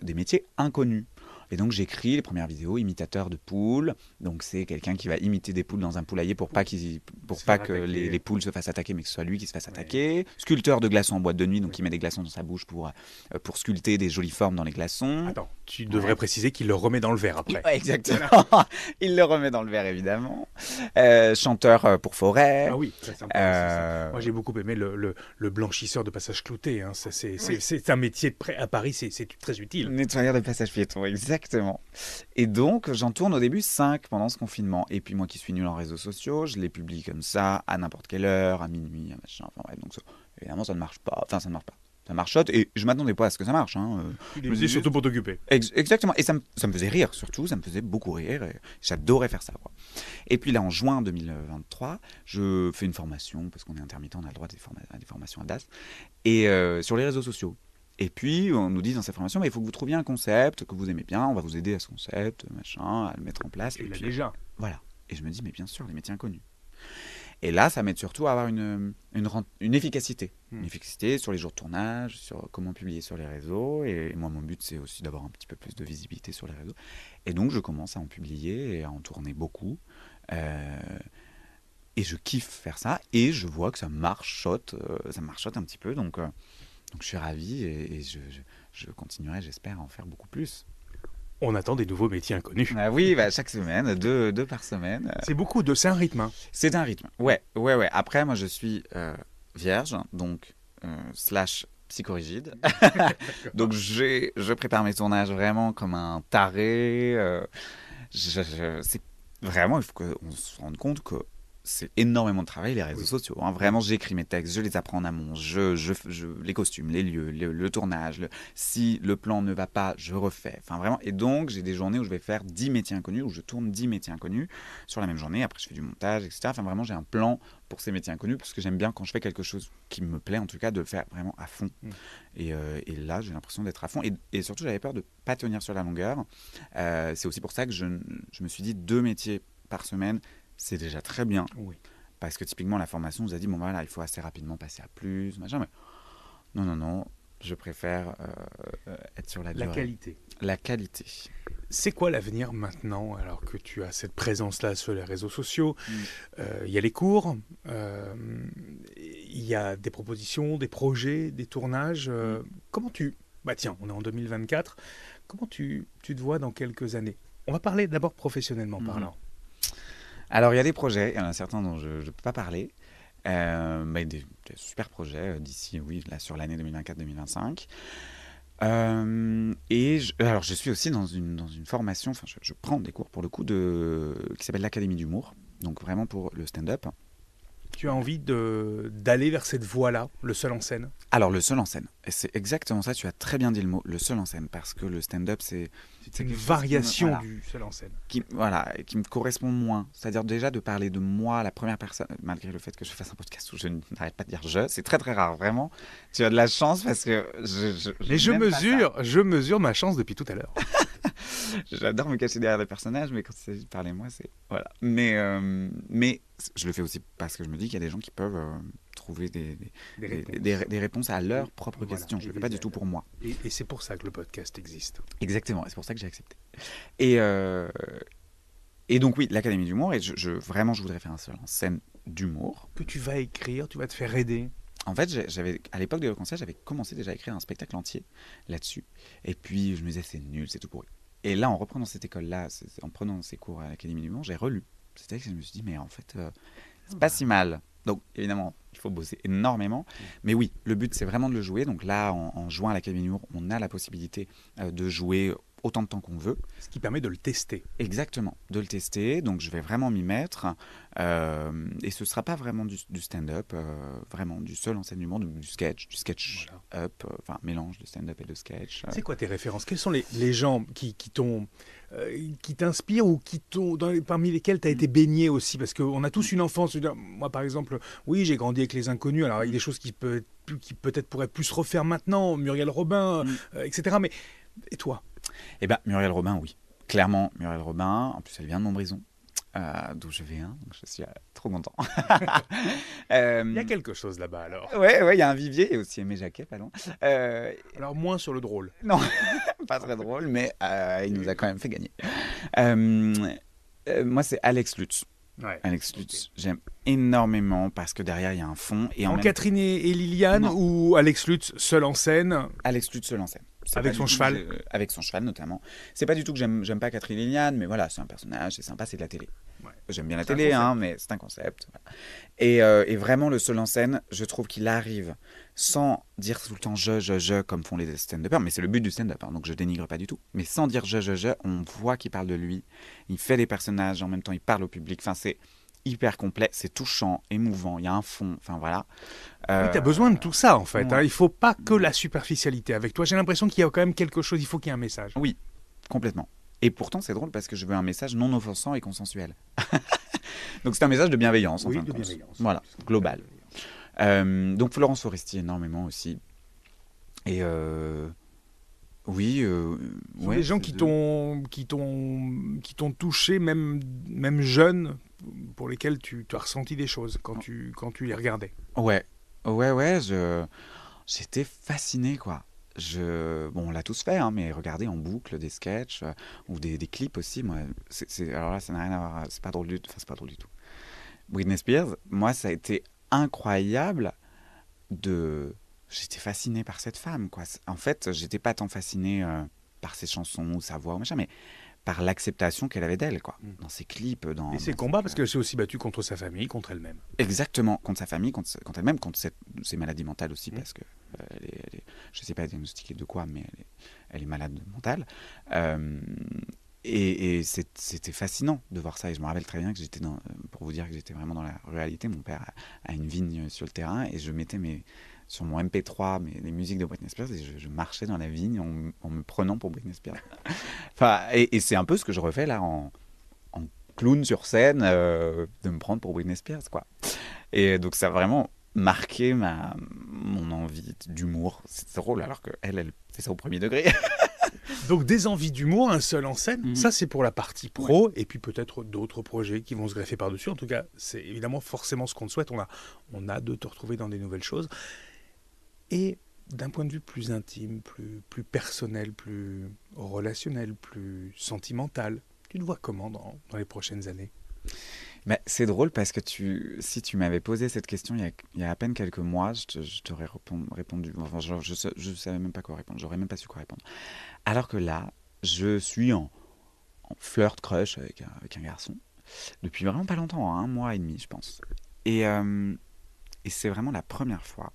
des métiers inconnus. Et donc j'écris les premières vidéos, imitateur de poules. Donc c'est quelqu'un qui va imiter des poules dans un poulailler pour pas, qu'ils, pour pas que les, poules se fassent attaquer, mais que ce soit lui qui se fasse attaquer. Sculpteur de glaçons en boîte de nuit, donc il met des glaçons dans sa bouche pour, euh, pour sculpter des jolies formes dans les glaçons. Attends, tu devrais préciser qu'il le remet dans le verre après. exactement. il le remet dans le verre, évidemment. Euh, chanteur euh, pour forêt. Ah oui, très sympa, Moi j'ai beaucoup aimé le, le, blanchisseur de passage clouté. Hein. Ça, c'est, un métier prêt à Paris, c'est très utile. Nettoyeur de passage piéton, exactement. Exactement. Et donc, j'en tourne au début 5 pendant ce confinement. Et puis, moi qui suis nul en réseaux sociaux, je les publie comme ça, à n'importe quelle heure, à minuit, à machin. Enfin, donc, évidemment, ça ne marche pas. Enfin, ça ne marche pas. Ça marchote et je m'attendais pas à ce que ça marche. Hein. me euh. surtout pour t'occuper. exactement. Et ça me, faisait rire, surtout. Ça me faisait beaucoup rire. J'adorais faire ça. Quoi. Et puis là, en juin 2023, je fais une formation, parce qu'on est intermittent, on a le droit à des, formations à DAS, et euh, sur les réseaux sociaux. Et puis, on nous dit dans cette formation, mais il faut que vous trouviez un concept que vous aimez bien, on va vous aider à ce concept, machin, à le mettre en place. Et, déjà. Voilà. Et je me dis, mais bien sûr, les métiers inconnus. Et là, ça m'aide surtout à avoir une, une efficacité. Hmm. Une efficacité sur les jours de tournage, sur comment publier sur les réseaux. Et, moi, mon but, c'est aussi d'avoir un petit peu plus de visibilité sur les réseaux. Et donc, je commence à en publier et à en tourner beaucoup. Euh, et je kiffe faire ça. Et je vois que ça marchote, euh, ça marchote un petit peu. Donc, euh, donc je suis ravi et, je, continuerai, j'espère, à en faire beaucoup plus. On attend des nouveaux métiers inconnus. Ah oui, bah, chaque semaine, deux, deux par semaine. C'est beaucoup, de, c'est un rythme. Hein. C'est un rythme, ouais, ouais, ouais. Après, moi, je suis euh, vierge, donc euh, slash psychorigide. donc je prépare mes tournages vraiment comme un taré. Euh, c'est vraiment, il faut qu'on se rende compte que c'est énormément de travail, les réseaux sociaux. Hein. Vraiment, j'écris mes textes, je les apprends en amont, je, les costumes, les lieux, le, tournage. si le plan ne va pas, je refais. Enfin, vraiment. Et donc, j'ai des journées où je vais faire 10 métiers inconnus, où je tourne 10 métiers inconnus sur la même journée. Après, je fais du montage, etc. Enfin, vraiment, j'ai un plan pour ces métiers inconnus, parce que j'aime bien quand je fais quelque chose qui me plaît, en tout cas, de faire vraiment à fond. Mmh. Euh, et, là, j'ai l'impression d'être à fond. Et, surtout, j'avais peur de ne pas tenir sur la longueur. Euh, c'est aussi pour ça que je, je me suis dit deux métiers par semaine, c'est déjà très bien. Oui. Parce que typiquement, la formation vous a dit, bon voilà, il faut assez rapidement passer à plus, machin, mais non, non, non, je préfère euh, être sur la, la qualité. La qualité. C'est quoi l'avenir maintenant, alors que tu as cette présence-là sur les réseaux sociaux mm. euh, Il y a les cours, euh, il y a des propositions, des projets, des tournages. Mm. Comment tu... Bah tiens, on est en 2024. Comment tu, tu te vois dans quelques années On va parler d'abord professionnellement mm. parlant. Alors, il y a des projets, il y en a certains dont je ne peux pas parler, euh, mais des, super projets euh, d'ici, oui, là, sur l'année 2024-2025. Euh, et alors, je suis aussi dans une, dans une formation, je, prends des cours pour le coup, de, qui s'appelle l'Académie d'humour, donc vraiment pour le stand-up. Tu as envie d'aller vers cette voie-là, le seul en scène Alors, le seul en scène, et c'est exactement ça, tu as très bien dit le mot, le seul en scène, parce que le stand-up, c'est c'est une variation du seul en scène. Qui, voilà, qui me correspond moins. C'est-à-dire déjà de parler de moi, la première personne, malgré le fait que je fasse un podcast où je n'arrête pas de dire je, c'est très très rare, vraiment. Tu as de la chance parce que je. je, je Mais je mesure, je mesure ma chance depuis tout à l'heure. J'adore me cacher derrière des personnages, mais quand il s'agit de parler moi, c'est voilà. Mais euh, mais je le fais aussi parce que je me dis qu'il y a des gens qui peuvent euh, trouver des, des, réponses. à leurs propres questions. Je ne le fais pas du tout pour moi. Et, c'est pour ça que le podcast existe. Exactement, c'est pour ça que j'ai accepté. Et, euh, et donc oui, l'Académie d'humour, et je, vraiment je voudrais faire un seul en scène d'humour. Que tu vas écrire, tu vas te faire aider. En fait, j'avais à l'époque de le j'avais commencé déjà à écrire un spectacle entier là-dessus. Et puis je me disais c'est nul, c'est tout pourri. Et là, en reprenant cette école-là, en prenant ces cours à l'Académie monde j'ai relu. c'est-à-dire que je me suis dit mais en fait, euh, c'est pas ah. si mal. Donc évidemment, il faut bosser énormément. Mais oui, le but, c'est vraiment de le jouer. Donc là, en, jouant juin à l'Académie Nour, on a la possibilité euh, de jouer autant de temps qu'on veut. Ce qui permet de le tester. Exactement, de le tester. Donc je vais vraiment m'y mettre. Euh, et ce ne sera pas vraiment du, stand-up, euh, vraiment du seul enseignement, du, du sketch, du sketch-up, enfin mélange de stand-up et de sketch. C'est quoi tes références Quels sont les, les gens qui, qui t'ont euh, qui t'inspirent ou qui dans parmi lesquels tu as été baigné aussi Parce qu'on a tous une enfance. Moi, par exemple, oui, j'ai grandi avec les inconnus, alors a des choses qui, peut, qui peut-être pourraient plus se refaire maintenant, Muriel Robin, mm. euh, etc. Mais et toi Eh bien, Muriel Robin, oui. Clairement, Muriel Robin, en plus, elle vient de Montbrison. Euh, d'où je viens. je suis euh, trop content. Euh, il y a quelque chose là-bas alors. Ouais, ouais, il y a un vivier et aussi Aimé Jacquet, pardon. alors moins sur le drôle. Non, pas très drôle, mais il nous a quand même fait gagner. moi, c'est Alex Lutz. Alex Lutz, j'aime énormément parce que derrière il y a un fond. Et en, Catherine et Liliane ou Alex Lutz seul en scène Alex Lutz seul en scène. Avec son cheval. avec son cheval, notamment. C'est pas du tout que j'aime pas Catherine Liliane, mais voilà, c'est un personnage, c'est sympa, c'est de la télé. J'aime bien la télé, hein, mais c'est un concept. Euh, et, vraiment, le seul en scène, je trouve qu'il arrive sans dire tout le temps je, je, je, comme font les stand upers mais c'est le but du stand-up, hein, donc je dénigre pas du tout. Mais sans dire je, je, je, on voit qu'il parle de lui, il fait des personnages, en même temps il parle au public. Enfin, c'est hyper complet, c'est touchant, émouvant, il y a un fond, enfin voilà. Ah euh... Oui, tu as besoin de tout ça en fait, il hein. ne il faut pas que mm. la superficialité avec toi, j'ai l'impression qu'il y a quand même quelque chose, il faut qu'il y ait un message. Oui, complètement. Et pourtant c'est drôle parce que je veux un message non offensant et consensuel. donc c'est un message de bienveillance bienveillance. Voilà, global. Euh, donc Florence Foresti énormément aussi. Et euh, oui, euh, les gens qui t'ont qui t'ont qui t'ont touché même même jeune pour lesquels tu, as ressenti des choses quand tu quand tu les regardais. Ouais. Ouais ouais, j'étais fasciné quoi. Je, bon, on l'a tous fait, hein, mais regarder en boucle des sketchs euh, ou des, clips aussi, moi, c'est, alors là, ça n'a rien à voir, hein, c'est pas drôle du tout, c'est pas drôle du tout. Britney Spears, moi, ça a été incroyable de, j'étais fasciné par cette femme. Quoi. En fait, j'étais pas tant fasciné euh, par ses chansons ou sa voix ou machin, mais par l'acceptation qu'elle avait d'elle, quoi, mm. dans ses clips, dans et ses combats, parce euh qu'elle s'est aussi battue contre sa famille, contre elle-même. Exactement, contre sa famille, contre, elle-même, contre cette, ses maladies mentales aussi, mm. parce que euh, elle est, je sais pas diagnostiquer de quoi, mais elle est, malade mentale. et, c'était fascinant de voir ça. Et je me rappelle très bien que j'étais dans, pour vous dire que j'étais vraiment dans la réalité. Mon père a, une vigne sur le terrain et je mettais mes, sur mon MP3 mais les musiques de Britney Spears et je, marchais dans la vigne en, me prenant pour Britney Spears. enfin, et, c'est un peu ce que je refais là en, clown sur scène, euh, de me prendre pour Britney Spears. Quoi. Et donc ça a vraiment marqué ma, mon envie d'humour. C'est drôle alors que elle fait ça au premier degré. Donc des envies d'humour, un seul en scène, mhm. ça c'est pour la partie pro, et puis peut-être d'autres projets qui vont se greffer par-dessus. En tout cas, c'est évidemment forcément ce qu'on te souhaite. On a, on a de te retrouver dans des nouvelles choses. Et d'un point de vue plus intime, plus, plus personnel, plus relationnel, plus sentimental, tu te vois comment dans, les prochaines années bah, c'est drôle parce que tu, si tu m'avais posé cette question il y, a, à peine quelques mois, je t'aurais répondu. Enfin, je ne savais même pas quoi répondre. J'aurais même pas su quoi répondre. Alors que là, je suis en, en flirt crush avec, un garçon depuis vraiment pas longtemps, hein, un mois et demi, je pense. Et, euh, et c'est vraiment la première fois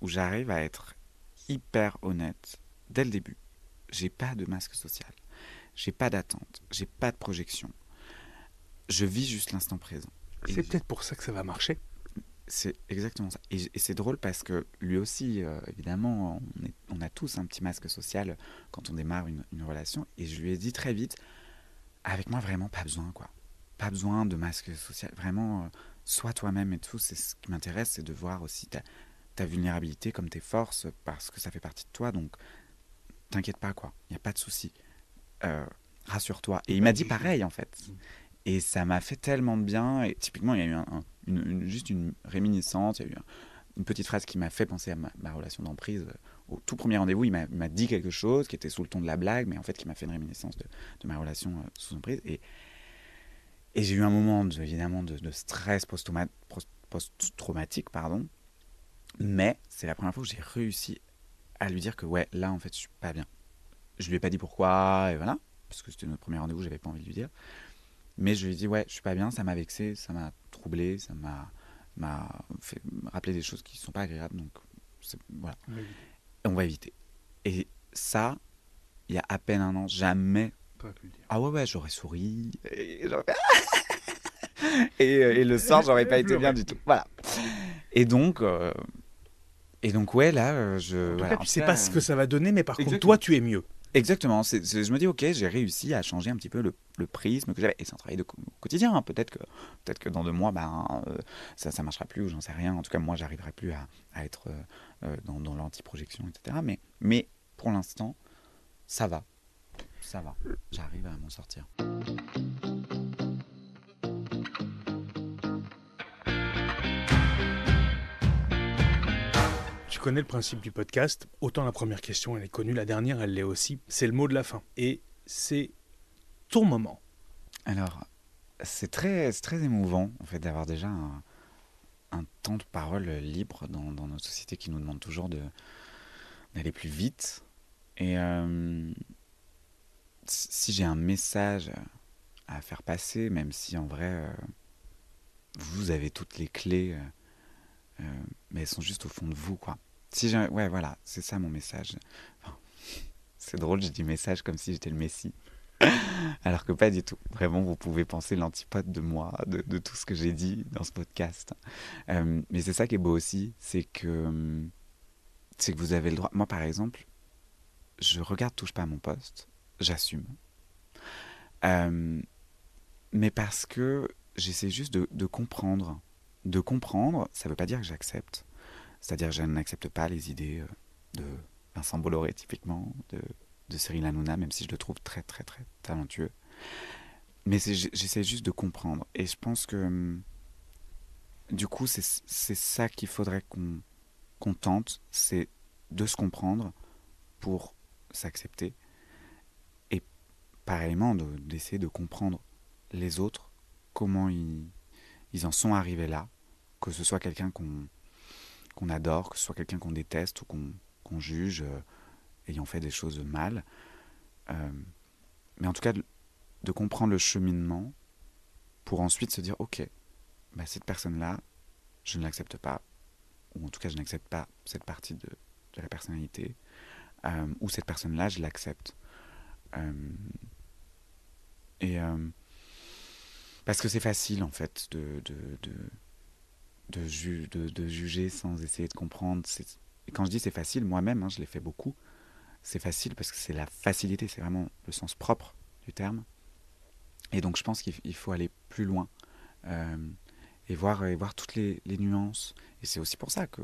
où j'arrive à être hyper honnête dès le début. J'ai pas de masque social. J'ai pas d'attente. J'ai pas de projection. Je vis juste l'instant présent. C'est peut-être pour ça que ça va marcher. C'est exactement ça. Et, c'est drôle parce que lui aussi, euh, évidemment, on, a tous un petit masque social quand on démarre une, relation. Et je lui ai dit très vite, avec moi, vraiment pas besoin, quoi. Pas besoin de masque social. Vraiment, euh, sois toi-même et tout. C'est ce qui m'intéresse, c'est de voir aussi ta, ta vulnérabilité comme tes forces parce que ça fait partie de toi. Donc, t'inquiète pas, quoi. Il n'y a pas de souci. Euh, rassure-toi. Et il m'a dit pareil, en fait. Et ça m'a fait tellement de bien. Et typiquement, il y a eu juste une réminiscence. Il y a eu une petite phrase qui m'a fait penser à ma, relation d'emprise. Au tout premier rendez-vous, il m'a dit quelque chose qui était sous le ton de la blague, mais en fait qui m'a fait une réminiscence de, ma relation euh, sous emprise. Et, j'ai eu un moment, évidemment, de, stress post-traumatique, pardon, mais c'est la première fois que j'ai réussi à lui dire que ouais, là en fait, je suis pas bien. Je lui ai pas dit pourquoi et voilà, parce que c'était notre premier rendez-vous, j'avais pas envie de lui dire. Mais je lui ai dit ouais, je suis pas bien, ça m'a vexé, ça m'a troublé, ça m'a m'a fait rappeler des choses qui sont pas agréables, donc voilà. on va éviter. Et ça, il y a à peine un an, jamais. Pas pu dire. Ah ouais j'aurais souri. Et, euh, le soir, j'aurais pas été bien du tout. Voilà. Et donc, euh, et donc, ouais, là, euh, je. En tout sais pas ce que ça va donner, mais par contre, toi, tu es mieux. Exactement. je me dis, ok, j'ai réussi à changer un petit peu le, prisme que j'avais. Et c'est un travail de quotidien. Hein. Peut-être que, peut que dans deux mois, ben, euh, ça ça ne marchera plus, ou j'en sais rien. En tout cas, moi, j'arriverai plus à, à être euh, dans, dans l'anti-projection, etc. Mais, mais pour l'instant, ça va. Ça va. J'arrive à m'en sortir. connais le principe du podcast. Autant la première question, elle est connue, la dernière, elle l'est aussi. C'est le mot de la fin. Et c'est ton moment. Alors, c'est très, très émouvant, en fait, d'avoir déjà un, temps de parole libre dans, dans, notre société qui nous demande toujours de, d'aller plus vite. Et euh, si j'ai un message à faire passer, même si en vrai, euh, vous avez toutes les clés, euh, mais elles sont juste au fond de vous, quoi. Si ouais, voilà, c'est ça mon message. c'est drôle, j'ai dit message comme si j'étais le Messie. Alors que pas du tout. Vraiment, vous pouvez penser l'antipode de moi, de, tout ce que j'ai dit dans ce podcast. Euh, mais c'est ça qui est beau aussi, c'est que, c'est que vous avez le droit. Moi, par exemple, je regarde Touche pas à mon poste, j'assume. Euh, mais parce que j'essaie juste de, de comprendre. De comprendre, ça ne veut pas dire que j'accepte. C'est-à-dire, je n'accepte pas les idées euh, de Vincent Bolloré, typiquement, de, de Cyril Hanouna, même si je le trouve très, très, très talentueux. Mais j'essaie juste de comprendre. Et je pense que, hum, du coup, c'est ça qu'il faudrait qu'on tente, c'est de se comprendre pour s'accepter. Et pareillement, d'essayer de, comprendre les autres, comment ils en sont arrivés là, que ce soit quelqu'un qu'on qu'on adore, que ce soit quelqu'un qu'on déteste ou qu'on juge euh, ayant fait des choses mal. Euh, mais en tout cas, de, comprendre le cheminement pour ensuite se dire, ok, bah, cette personne-là, je ne l'accepte pas, ou en tout cas, je n'accepte pas cette partie de, la personnalité, euh, ou cette personne-là, je l'accepte. et parce que c'est facile, en fait, de, de de, de, juger sans essayer de comprendre. quand je dis c'est facile, moi-même, hein, je l'ai fait beaucoup. C'est facile parce que c'est la facilité, c'est vraiment le sens propre du terme. Et donc je pense qu'il faut aller plus loin euh, et, voir, voir toutes les, nuances. Et c'est aussi pour ça que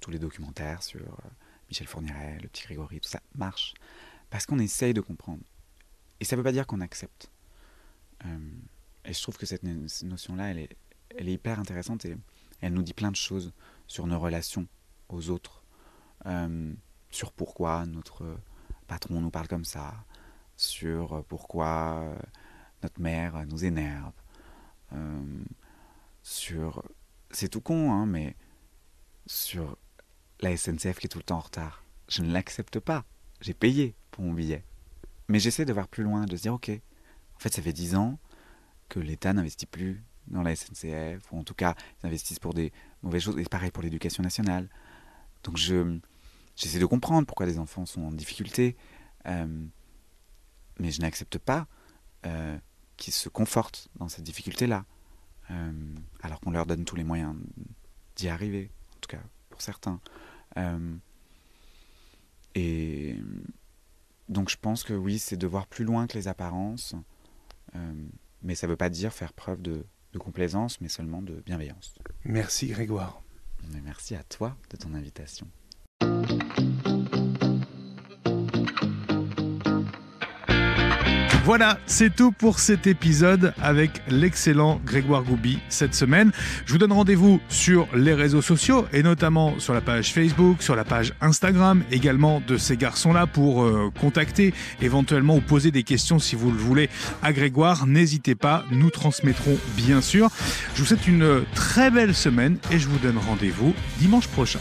tous les documentaires sur euh, Michel Fourniret, le petit Grégory, tout ça marche. Parce qu'on essaye de comprendre. Et ça ne veut pas dire qu'on accepte. Euh, et je trouve que cette notion-là, elle est, elle est hyper intéressante et elle nous dit plein de choses sur nos relations aux autres, euh, sur pourquoi notre patron nous parle comme ça, sur pourquoi euh, notre mère nous énerve, euh, sur... C'est tout con, hein, mais sur la SNCF qui est tout le temps en retard. Je ne l'accepte pas. J'ai payé pour mon billet. Mais j'essaie de voir plus loin, de se dire, ok, en fait, ça fait dix ans que l'État n'investit plus dans la SNCF, ou en tout cas, ils investissent pour des mauvaises choses. Et pareil pour l'éducation nationale. Donc je, j'essaie de comprendre pourquoi les enfants sont en difficulté, euh, mais je n'accepte pas euh, qu'ils se confortent dans cette difficulté-là, euh, alors qu'on leur donne tous les moyens d'y arriver, en tout cas pour certains. et donc je pense que oui, c'est de voir plus loin que les apparences, mais ça ne veut pas dire faire preuve de de complaisance, mais seulement de bienveillance. Merci Grégoire. merci à toi de ton invitation. Voilà, c'est tout pour cet épisode avec l'excellent Grégoire Goubi cette semaine. Je vous donne rendez-vous sur les réseaux sociaux et notamment sur la page Facebook, sur la page Instagram également de ces garçons-là pour euh, contacter éventuellement ou poser des questions si vous le voulez à Grégoire. N'hésitez pas, nous transmettrons bien sûr. Je vous souhaite une très belle semaine et je vous donne rendez-vous dimanche prochain.